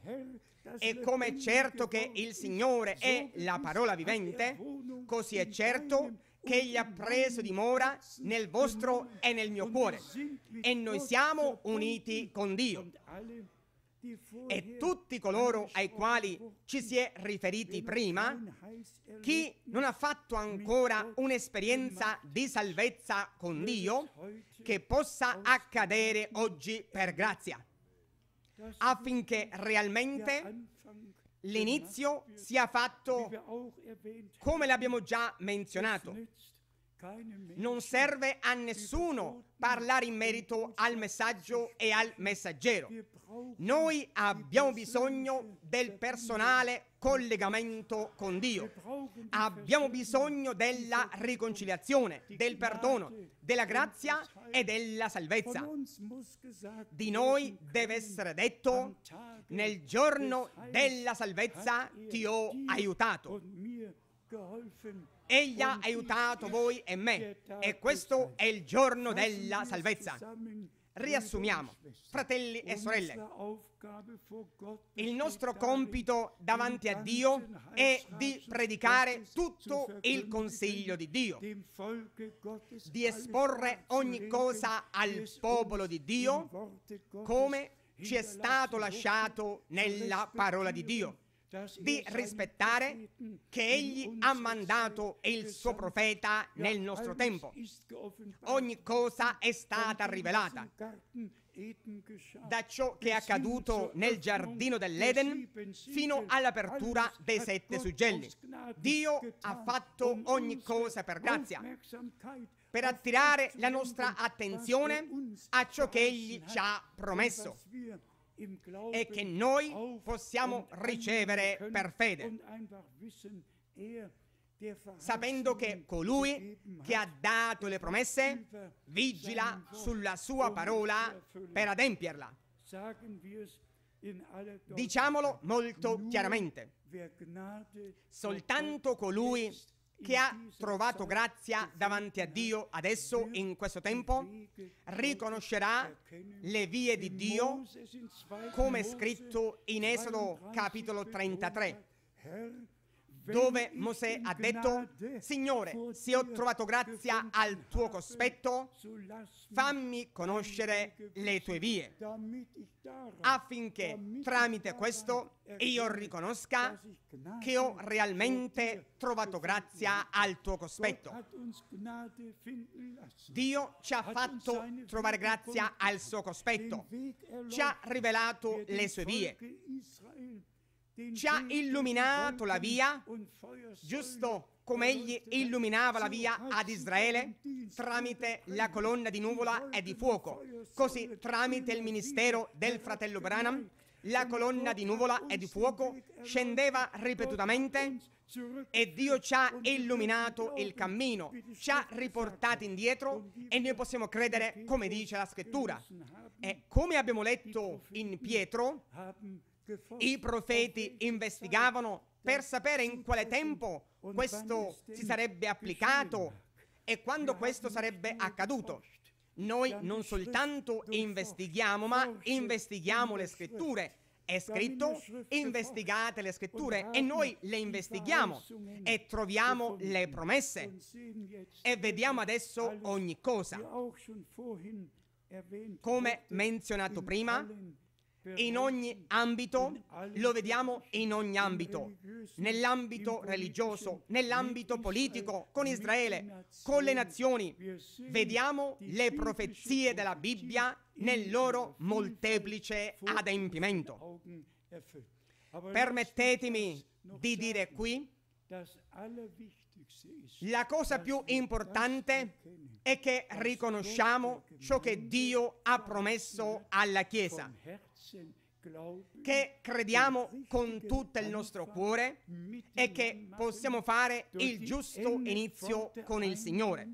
e come certo che il Signore è la parola vivente, così è certo che egli ha preso dimora nel vostro e nel mio cuore. E noi siamo uniti con Dio e tutti coloro ai quali ci si è riferiti prima, chi non ha fatto ancora un'esperienza di salvezza con Dio, che possa accadere oggi per grazia, affinché realmente l'inizio sia fatto come l'abbiamo già menzionato. Non serve a nessuno parlare in merito al messaggio e al messaggero. Noi abbiamo bisogno del personale collegamento con Dio. Abbiamo bisogno della riconciliazione, del perdono, della grazia e della salvezza. Di noi deve essere detto, nel giorno della salvezza ti ho aiutato. Egli ha aiutato voi e me e questo è il giorno della salvezza. Riassumiamo, fratelli e sorelle, il nostro compito davanti a Dio è di predicare tutto il consiglio di Dio, di esporre ogni cosa al popolo di Dio come ci è stato lasciato nella parola di Dio di rispettare che egli ha mandato il suo profeta nel nostro tempo. Ogni cosa è stata rivelata. Da ciò che è accaduto nel giardino dell'Eden fino all'apertura dei sette suggelli. Dio ha fatto ogni cosa per grazia per attirare la nostra attenzione a ciò che Egli ci ha promesso e che noi possiamo ricevere per fede, er, sapendo che colui che ha dato le promesse er vigila sulla sua parola per adempierla. Diciamolo molto chiaramente. Soltanto colui che che ha trovato grazia davanti a Dio adesso, in questo tempo, riconoscerà le vie di Dio come scritto in Esodo capitolo 33 dove Mosè ha detto, Signore, se ho trovato grazia al tuo cospetto, fammi conoscere le tue vie, affinché tramite questo io riconosca che ho realmente trovato grazia al tuo cospetto. Dio ci ha fatto trovare grazia al suo cospetto, ci ha rivelato le sue vie ci ha illuminato la via, giusto come egli illuminava la via ad Israele tramite la colonna di nuvola e di fuoco, così tramite il ministero del fratello Branham la colonna di nuvola e di fuoco scendeva ripetutamente e Dio ci ha illuminato il cammino, ci ha riportati indietro e noi possiamo credere come dice la scrittura. E come abbiamo letto in Pietro, i profeti investigavano per sapere in quale tempo questo si sarebbe applicato e quando questo sarebbe accaduto. Noi non soltanto investighiamo, ma investighiamo le scritture. È scritto, investigate le scritture e noi le investighiamo e troviamo le promesse e vediamo adesso ogni cosa. Come menzionato prima, in ogni ambito, lo vediamo in ogni ambito, nell'ambito religioso, nell'ambito politico, con Israele, con le nazioni. Vediamo le profezie della Bibbia nel loro molteplice adempimento. Permettetemi di dire qui la cosa più importante è che riconosciamo ciò che Dio ha promesso alla Chiesa che crediamo con tutto il nostro cuore e che possiamo fare il giusto inizio con il Signore,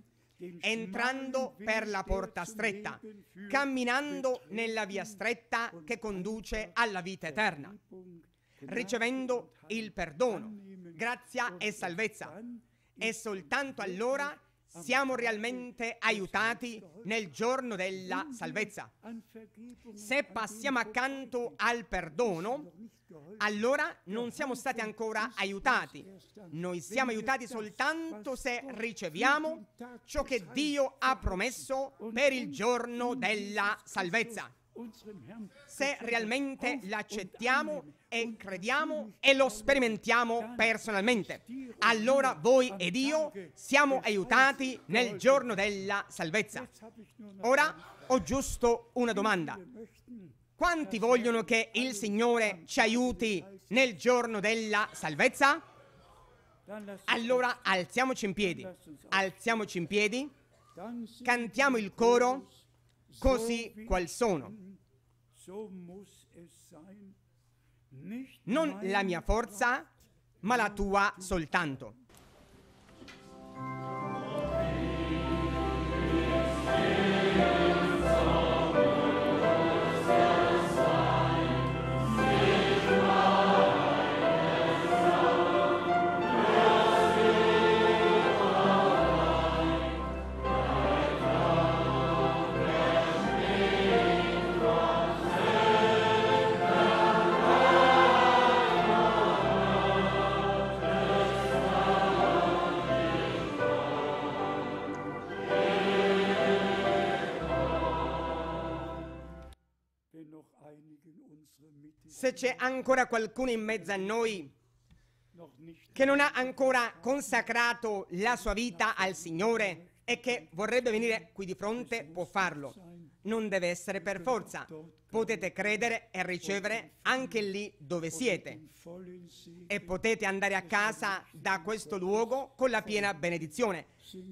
entrando per la porta stretta, camminando nella via stretta che conduce alla vita eterna, ricevendo il perdono, grazia e salvezza. E soltanto allora siamo realmente aiutati nel giorno della salvezza. Se passiamo accanto al perdono, allora non siamo stati ancora aiutati. Noi siamo aiutati soltanto se riceviamo ciò che Dio ha promesso per il giorno della salvezza. Se realmente l'accettiamo e crediamo e lo sperimentiamo personalmente, allora voi ed io siamo aiutati nel giorno della salvezza. Ora ho giusto una domanda. Quanti vogliono che il Signore ci aiuti nel giorno della salvezza? Allora alziamoci in piedi, alziamoci in piedi, cantiamo il coro così qual sono. Non la mia forza, ma la tua soltanto. se c'è ancora qualcuno in mezzo a noi che non ha ancora consacrato la sua vita al Signore e che vorrebbe venire qui di fronte, può farlo. Non deve essere per forza. Potete credere e ricevere anche lì dove siete. E potete andare a casa da questo luogo con la piena benedizione.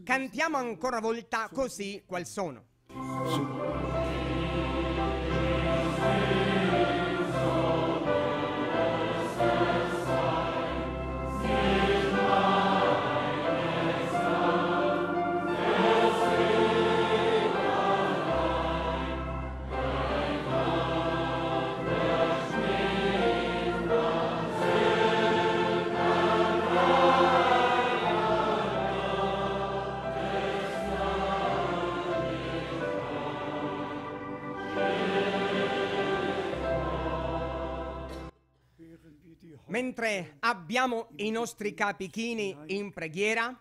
Cantiamo ancora una volta così qual sono. mentre abbiamo i nostri capichini in preghiera,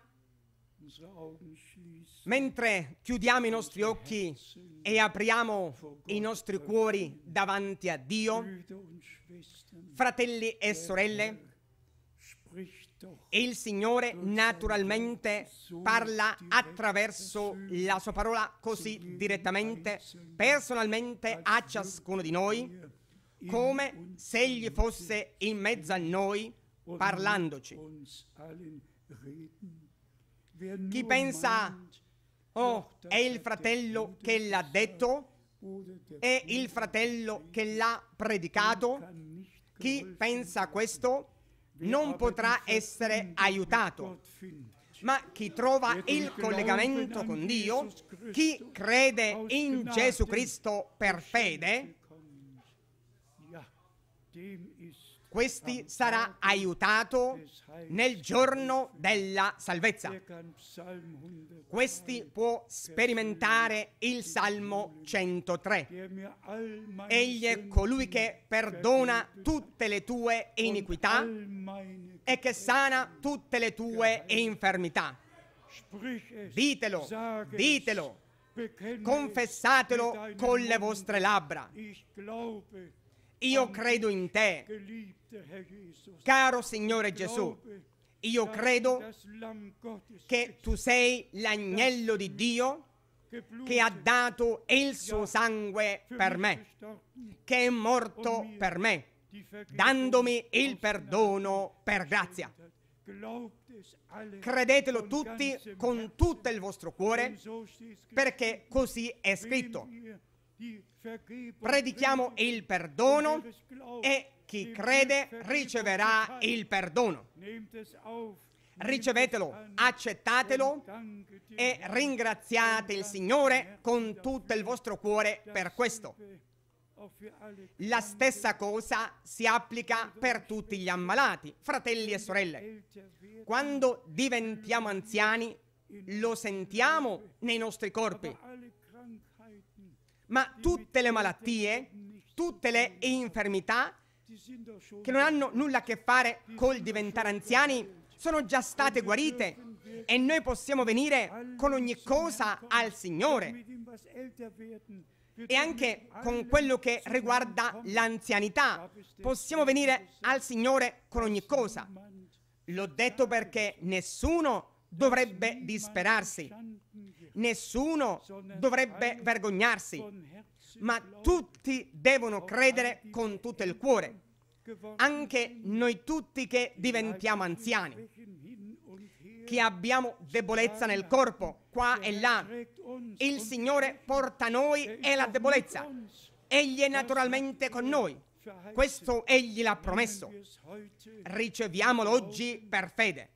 mentre chiudiamo i nostri occhi e apriamo i nostri cuori davanti a Dio, fratelli e sorelle, il Signore naturalmente parla attraverso la sua parola così direttamente, personalmente a ciascuno di noi come se egli fosse in mezzo a noi parlandoci. Chi pensa, oh, è il fratello che l'ha detto, è il fratello che l'ha predicato, chi pensa questo non potrà essere aiutato. Ma chi trova il collegamento con Dio, chi crede in Gesù Cristo per fede, questi sarà aiutato nel giorno della salvezza. Questi può sperimentare il Salmo 103. Egli è colui che perdona tutte le tue iniquità e che sana tutte le tue infermità. Ditelo, ditelo, confessatelo con le vostre labbra. Io credo in te, caro Signore Gesù. Io credo che tu sei l'agnello di Dio che ha dato il suo sangue per me, che è morto per me, dandomi il perdono per grazia. Credetelo tutti con tutto il vostro cuore, perché così è scritto. Eh, Predichiamo il perdono e chi crede riceverà il perdono. Ricevetelo, accettatelo e ringraziate il Signore con tutto il vostro cuore per questo. La stessa cosa si applica per tutti gli ammalati, fratelli e sorelle. Quando diventiamo anziani lo sentiamo nei nostri corpi, ma tutte le malattie, tutte le infermità che non hanno nulla a che fare col diventare anziani sono già state guarite e noi possiamo venire con ogni cosa al Signore e anche con quello che riguarda l'anzianità. Possiamo venire al Signore con ogni cosa. L'ho detto perché nessuno dovrebbe disperarsi, nessuno dovrebbe vergognarsi, ma tutti devono credere con tutto il cuore, anche noi tutti che diventiamo anziani, che abbiamo debolezza nel corpo, qua e là. Il Signore porta noi e la debolezza. Egli è naturalmente con noi. Questo egli l'ha promesso. Riceviamolo oggi per fede,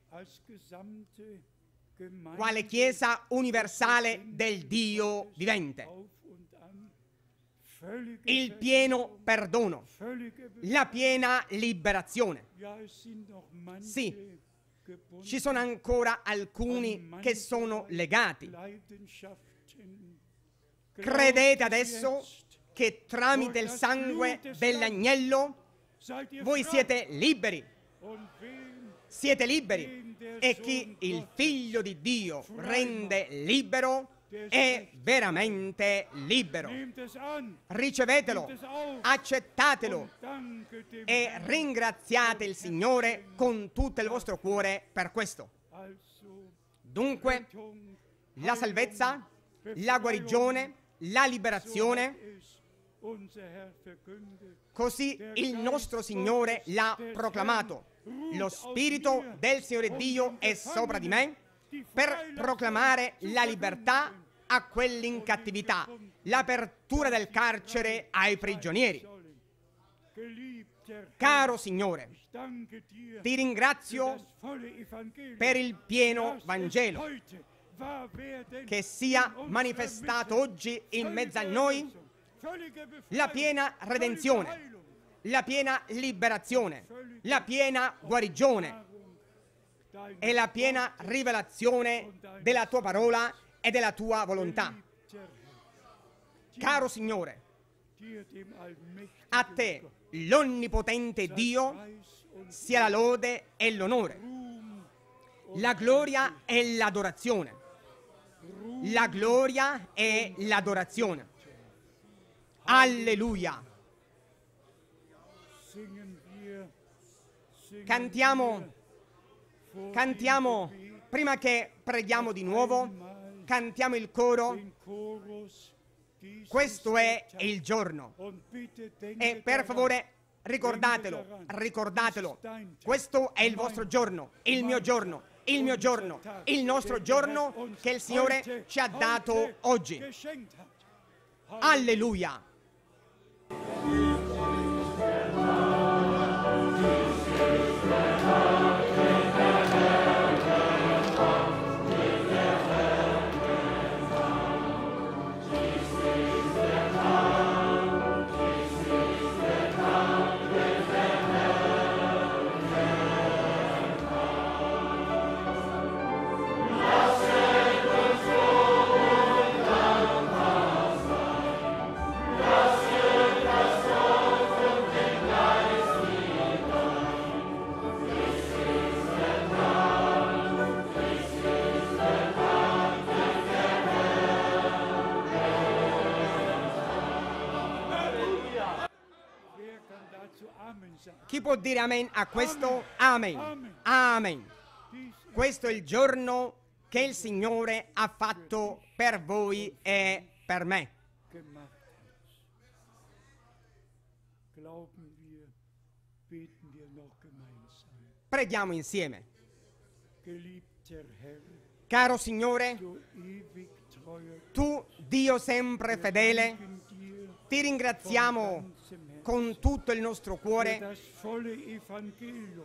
quale Chiesa universale del Dio vivente. Il pieno perdono, la piena liberazione. Sì, ci sono ancora alcuni che sono legati. Credete adesso che tramite il sangue dell'agnello voi siete liberi. Siete liberi. E chi il figlio di Dio rende libero è veramente libero. Ricevetelo, accettatelo e ringraziate il Signore con tutto il vostro cuore per questo. Dunque, la salvezza, la guarigione, la liberazione Così il nostro Signore l'ha proclamato. Lo Spirito del Signore Dio è sopra di me per proclamare la libertà a quelli in cattività, l'apertura del carcere ai prigionieri. Caro Signore, ti ringrazio per il pieno Vangelo che sia manifestato oggi in mezzo a noi la piena redenzione, la piena liberazione, la piena guarigione e la piena rivelazione della tua parola e della tua volontà. Caro Signore, a te, l'onnipotente Dio, sia la lode e l'onore, la gloria e l'adorazione. La gloria e l'adorazione. Alleluia. Cantiamo, cantiamo, prima che preghiamo di nuovo, cantiamo il coro. Questo è il giorno. E per favore ricordatelo, ricordatelo. Questo è il vostro giorno, il mio giorno, il mio giorno, il nostro giorno che il Signore ci ha dato oggi. Alleluia. dire amen a questo? Amen. Amen. Questo è il giorno che il Signore ha fatto per voi e per me. Preghiamo insieme. Caro Signore, tu, Dio sempre fedele, ti ringraziamo con tutto il nostro cuore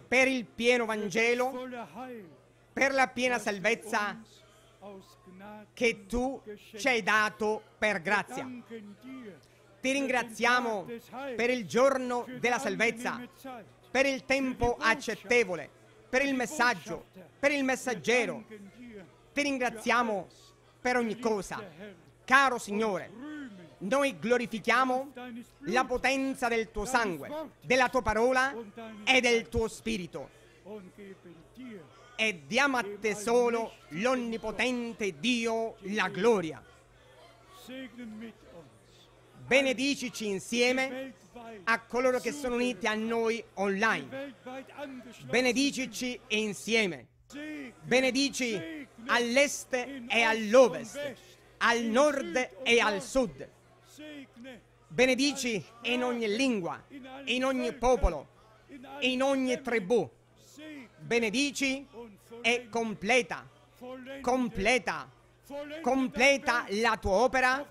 per il pieno Vangelo, per la piena salvezza che tu ci hai dato per grazia. Ti ringraziamo per il giorno della salvezza, per il tempo accettevole, per il messaggio, per il messaggero. Ti ringraziamo per ogni cosa. Caro Signore, noi glorifichiamo la potenza del tuo sangue, della tua parola e del tuo spirito. E diamo a te solo, l'onnipotente Dio, la gloria. Benedicici insieme a coloro che sono uniti a noi online. Benedicici insieme. Benedici all'est e all'ovest, al nord e al sud Benedici in ogni lingua, in ogni popolo, in ogni tribù. Benedici e completa, completa, completa la tua opera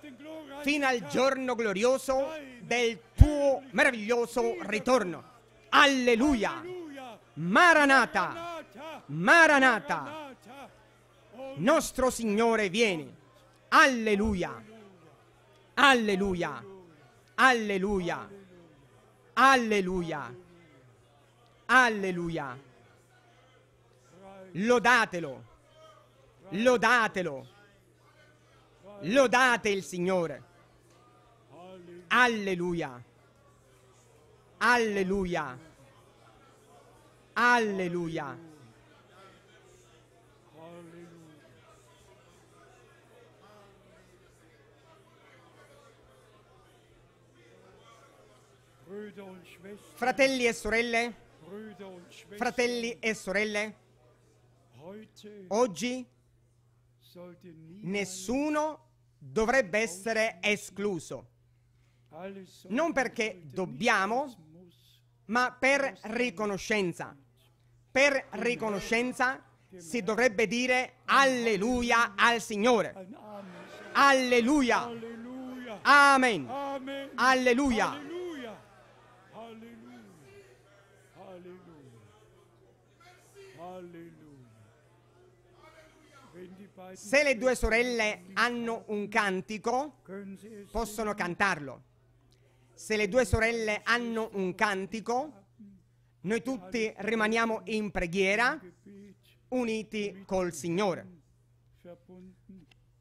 fino al giorno glorioso del tuo meraviglioso ritorno. Alleluia! Maranata! Maranata! Nostro Signore vieni. Alleluia! Alleluia. Alleluia. Alleluia. Alleluia. Lodatelo. Lodatelo. Lodate il Signore. Alleluia. Alleluia. Alleluia. Fratelli e sorelle, fratelli e sorelle, oggi nessuno dovrebbe essere escluso. Non perché dobbiamo, ma per riconoscenza. Per riconoscenza si dovrebbe dire alleluia al Signore. Alleluia. Amen. Alleluia. Alleluia. Alleluia. Se le due sorelle hanno un cantico, possono cantarlo. Se le due sorelle hanno un cantico, noi tutti rimaniamo in preghiera, uniti col Signore.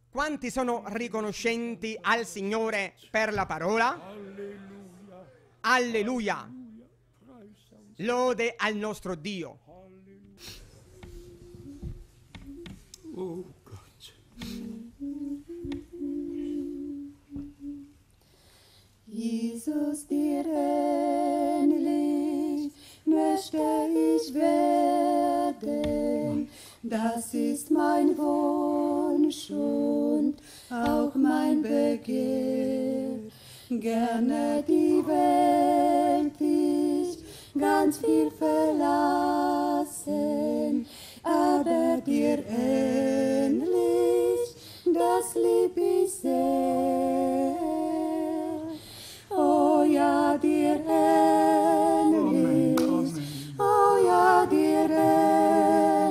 Quanti sono riconoscenti al Signore per la parola? Alleluia. Alleluia. Lode al nostro Dio. Oh Gott. Jesus, dir ähnlich möchte ich werden. Das ist mein Wunsch und auch mein Begehr. Gerne die Welt ist ganz viel verlassen, aber dir endlich, das lieb ich sehr. Oh ja, dir endlich, oh ja, dir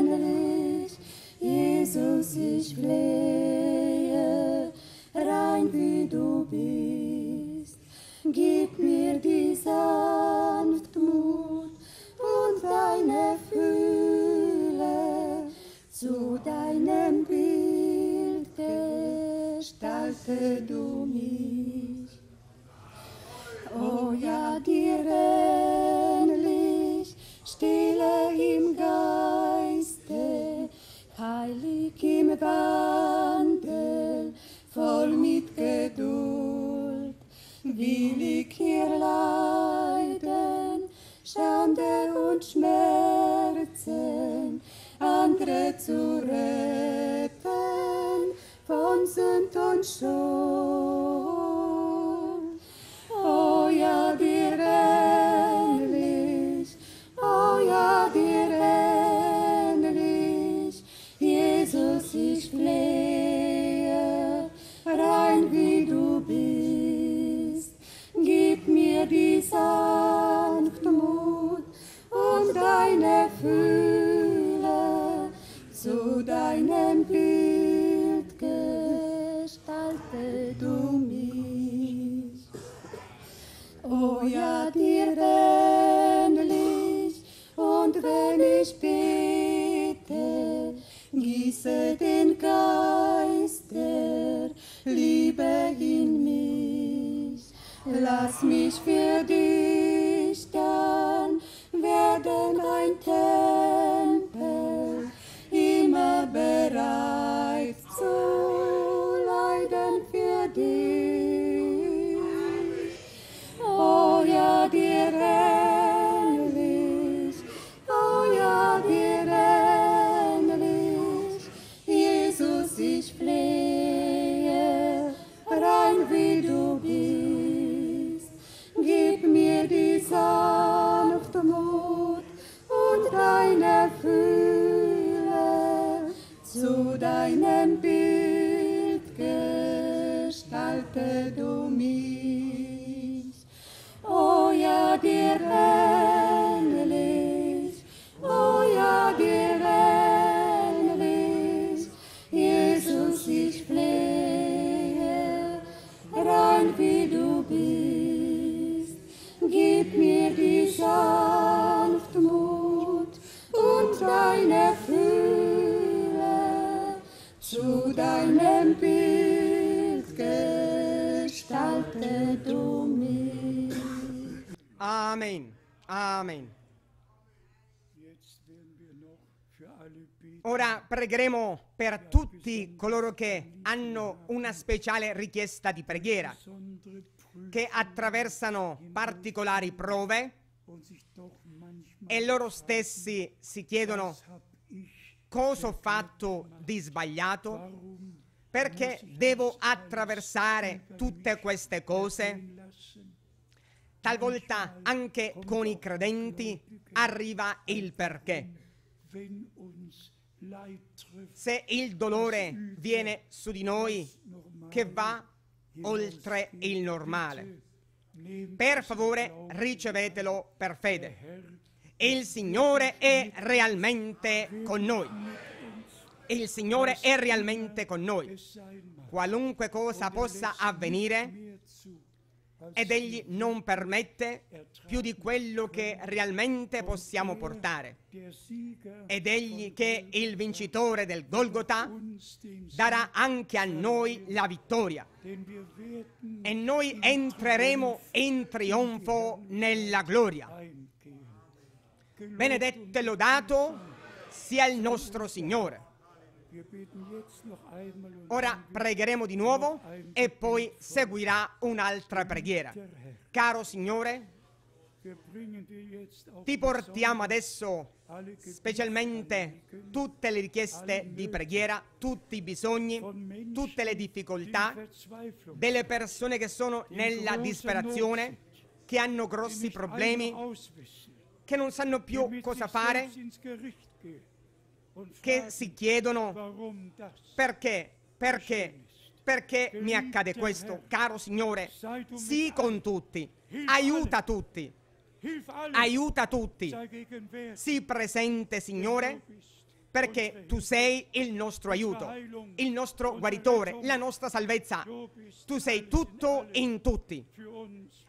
endlich, Jesus, ich flehe, rein wie du bist. Gib mir die Sanftmut und deine Fühle zu deinem Bild gestalte du mich. oh ja, dir ähnlich, stille im Geiste, heilig im Wandel, voll mit Geduld willig hier leiden, Schande und Schmerzen, andere zu retten von Sünd und Schuld. Oh ja, dir endlich, oh ja, dir endlich, Jesus, ich flehe, rein wie du bist. lass mich für dich. pregheremo per tutti coloro che hanno una speciale richiesta di preghiera, che attraversano particolari prove e loro stessi si chiedono cosa ho fatto di sbagliato, perché devo attraversare tutte queste cose. Talvolta anche con i credenti arriva il perché se il dolore viene su di noi che va oltre il normale, per favore ricevetelo per fede. Il Signore è realmente con noi. Il Signore è realmente con noi. Qualunque cosa possa avvenire, ed egli non permette più di quello che realmente possiamo portare. Ed egli che è il vincitore del Golgotha darà anche a noi la vittoria. E noi entreremo in trionfo nella gloria. Benedetto e lodato sia il nostro Signore. Ora pregheremo di nuovo e poi seguirà un'altra preghiera. Caro Signore, ti portiamo adesso specialmente tutte le richieste di preghiera, tutti i bisogni, tutte le difficoltà delle persone che sono nella disperazione, che hanno grossi problemi, che non sanno più cosa fare, che si chiedono perché, perché, perché mi accade questo. Caro Signore, sii con tutti, aiuta tutti, aiuta tutti. Sii presente, Signore, perché tu sei il nostro aiuto, il nostro guaritore, la nostra salvezza. Tu sei tutto in tutti,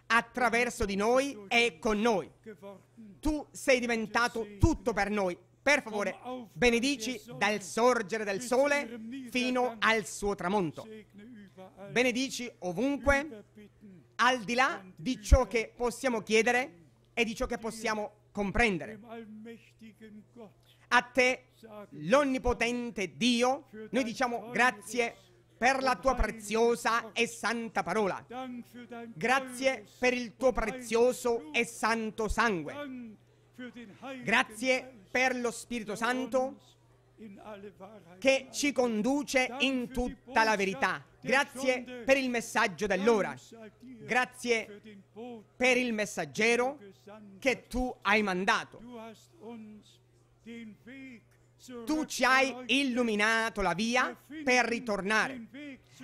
attraverso di noi e con noi. Tu sei diventato tutto per noi, per favore, benedici dal sorgere del sole fino al suo tramonto. Benedici ovunque, al di là di ciò che possiamo chiedere e di ciò che possiamo comprendere. A te, l'onnipotente Dio, noi diciamo grazie per la tua preziosa e santa parola. Grazie per il tuo prezioso e santo sangue. Grazie per lo Spirito Santo che ci conduce in tutta la verità. Grazie per il messaggio dell'ora. Grazie per il messaggero che tu hai mandato. Tu ci hai illuminato la via per ritornare.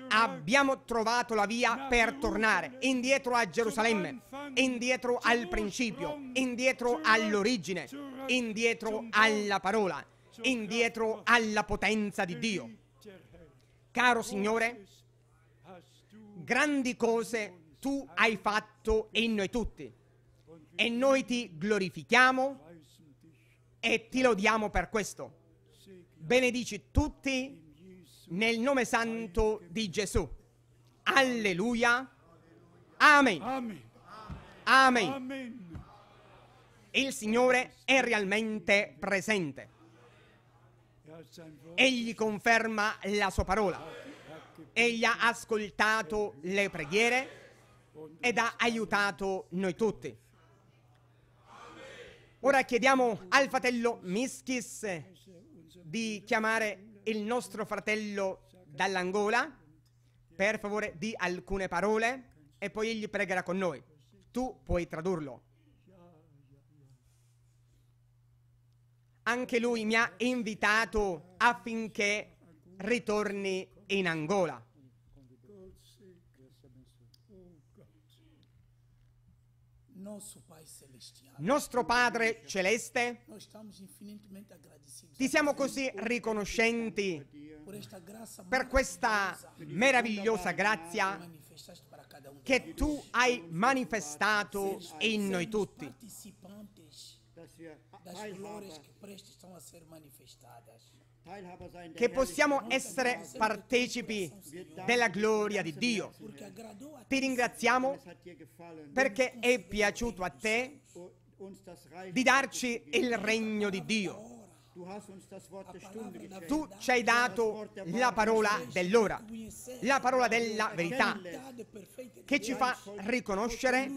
Abbiamo trovato la via per tornare indietro a Gerusalemme, indietro al principio, indietro all'origine, indietro alla parola, indietro alla potenza di Dio. Caro Signore, grandi cose tu hai fatto in noi tutti e noi ti glorifichiamo e ti lodiamo per questo benedici tutti nel nome santo di Gesù. Alleluia. Amen. Amen. Il Signore è realmente presente. Egli conferma la sua parola. Egli ha ascoltato le preghiere ed ha aiutato noi tutti. Ora chiediamo al fratello Mischis di chiamare il nostro fratello dall'Angola per favore di alcune parole e poi egli pregherà con noi. Tu puoi tradurlo. Anche lui mi ha invitato affinché ritorni in Angola. nostro Padre Celeste, ti siamo così riconoscenti per questa meravigliosa grazia um che tu hai manifestato in noi tutti. das flores que prestes estão a ser manifestadas che possiamo essere partecipi della gloria di Dio. Ti ringraziamo perché è piaciuto a te di darci il regno di Dio. Tu ci hai dato la parola dell'ora, la parola della verità, che ci fa riconoscere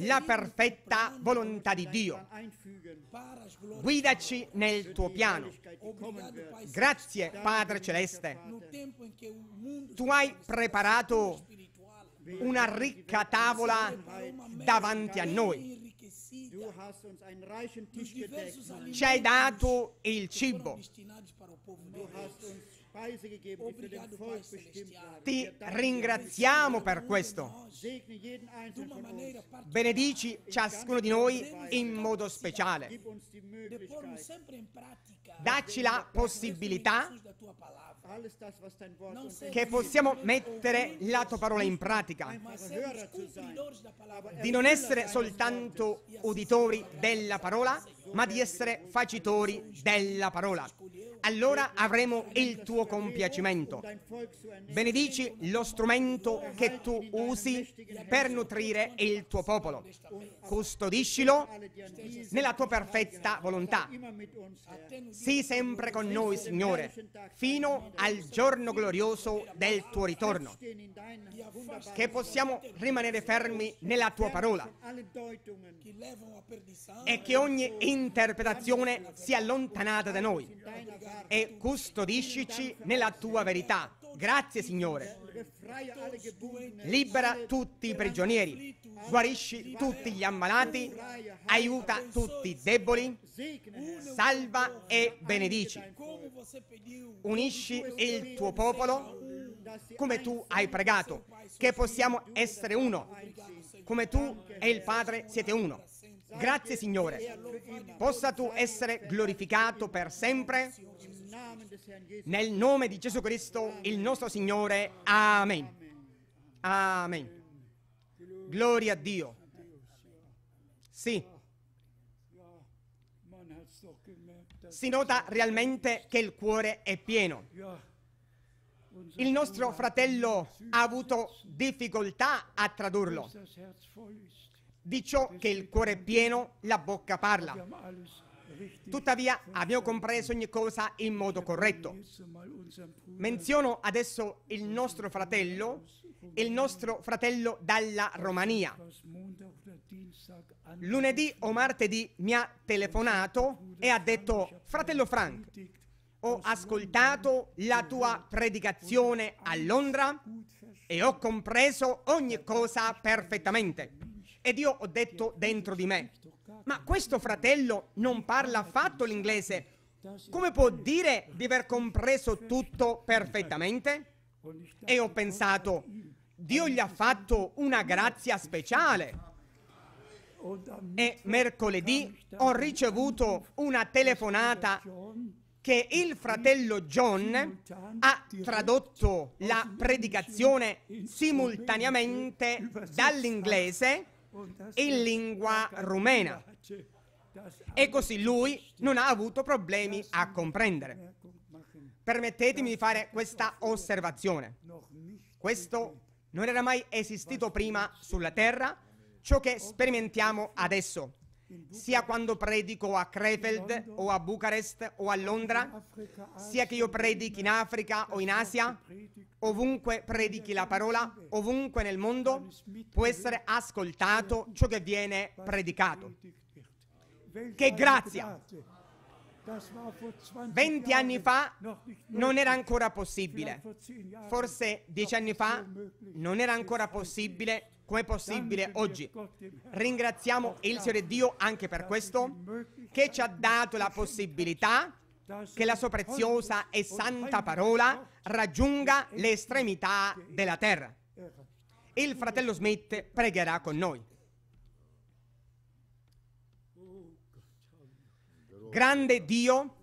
la perfetta volontà di Dio. Guidaci nel tuo piano. Grazie Padre Celeste. Tu hai preparato una ricca tavola davanti a noi ci hai dato il cibo. Ti ringraziamo per questo. Benedici ciascuno di noi in modo speciale. Dacci la possibilità che possiamo mettere la tua parola in pratica, di er non essere soltanto uditori della parola, ma di essere facitori della parola. Allora avremo il tuo compiacimento. Benedici lo strumento che tu usi per nutrire il tuo popolo. Custodiscilo nella tua perfetta volontà. Sii sempre con noi, Signore, fino al giorno glorioso del tuo ritorno. Che possiamo rimanere fermi nella tua parola. E che ogni interpretazione sia allontanata da noi e custodiscici nella tua verità. Grazie Signore. Libera tutti i prigionieri, guarisci tutti gli ammalati, aiuta tutti i deboli, salva e benedici. Unisci il tuo popolo come tu hai pregato, che possiamo essere uno, come tu e il Padre siete uno. Grazie Signore, possa tu essere glorificato per sempre. Nel nome di Gesù Cristo, il nostro Signore. Amen. Amen. Gloria a Dio. Sì. Si nota realmente che il cuore è pieno. Il nostro fratello ha avuto difficoltà a tradurlo di ciò che il cuore è pieno, la bocca parla. Tuttavia abbiamo compreso ogni cosa in modo corretto. Menziono adesso il nostro fratello, il nostro fratello dalla Romania. Lunedì o martedì mi ha telefonato e ha detto, fratello Frank, ho ascoltato la tua predicazione a Londra e ho compreso ogni cosa perfettamente. Ed io ho detto dentro di me, ma questo fratello non parla affatto l'inglese. Come può dire di aver compreso tutto perfettamente? E ho pensato, Dio gli ha fatto una grazia speciale. E mercoledì ho ricevuto una telefonata che il fratello John ha tradotto la predicazione simultaneamente dall'inglese in lingua rumena e così lui non ha avuto problemi a comprendere. Permettetemi di fare questa osservazione. Questo non era mai esistito prima sulla Terra, ciò che sperimentiamo adesso sia quando predico a Krefeld o a Bucarest o a Londra, sia che io predichi in Africa o in Asia, ovunque predichi la parola, ovunque nel mondo, può essere ascoltato ciò che viene predicato. Che grazia! 20 anni fa non era ancora possibile, forse 10 anni fa non era ancora possibile Com'è possibile oggi? Ringraziamo il Signore Dio anche per questo, che ci ha dato la possibilità che la sua preziosa e santa parola raggiunga le estremità della terra. Il fratello Smith pregherà con noi. Grande Dio,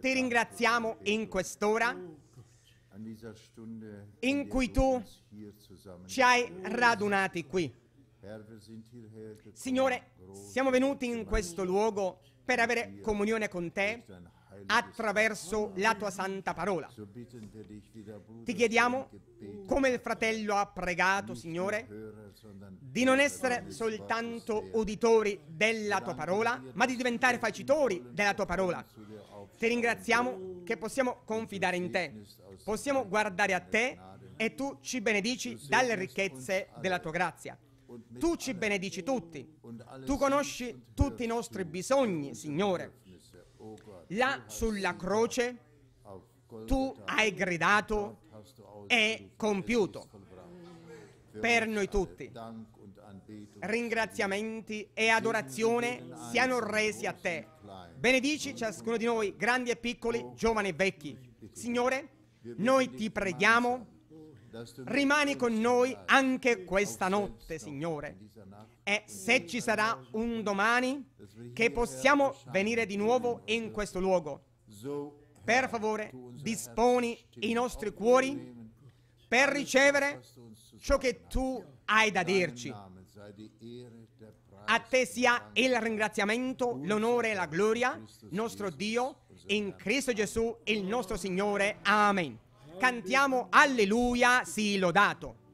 ti ringraziamo in quest'ora in cui tu ci hai radunati qui. Signore, siamo venuti in questo luogo per avere comunione con te attraverso la tua santa parola. Ti chiediamo, come il fratello ha pregato, Signore, di non essere soltanto uditori della tua parola, ma di diventare facitori della tua parola. Ti ringraziamo che possiamo confidare in te, possiamo guardare a te e tu ci benedici dalle ricchezze della tua grazia. Tu ci benedici tutti, tu conosci tutti i nostri bisogni, Signore. Là sulla croce tu hai gridato e compiuto per noi tutti. Ringraziamenti e adorazione siano resi a te Benedici ciascuno di noi, grandi e piccoli, giovani e vecchi. Signore, noi ti preghiamo, rimani con noi anche questa notte, Signore. E se ci sarà un domani che possiamo venire di nuovo in questo luogo, per favore disponi i nostri cuori per ricevere ciò che tu hai da dirci. A te sia il ringraziamento, l'onore e la gloria, nostro Dio, in Cristo Gesù, il nostro Signore. Amen. Cantiamo alleluia, sii sì, lodato.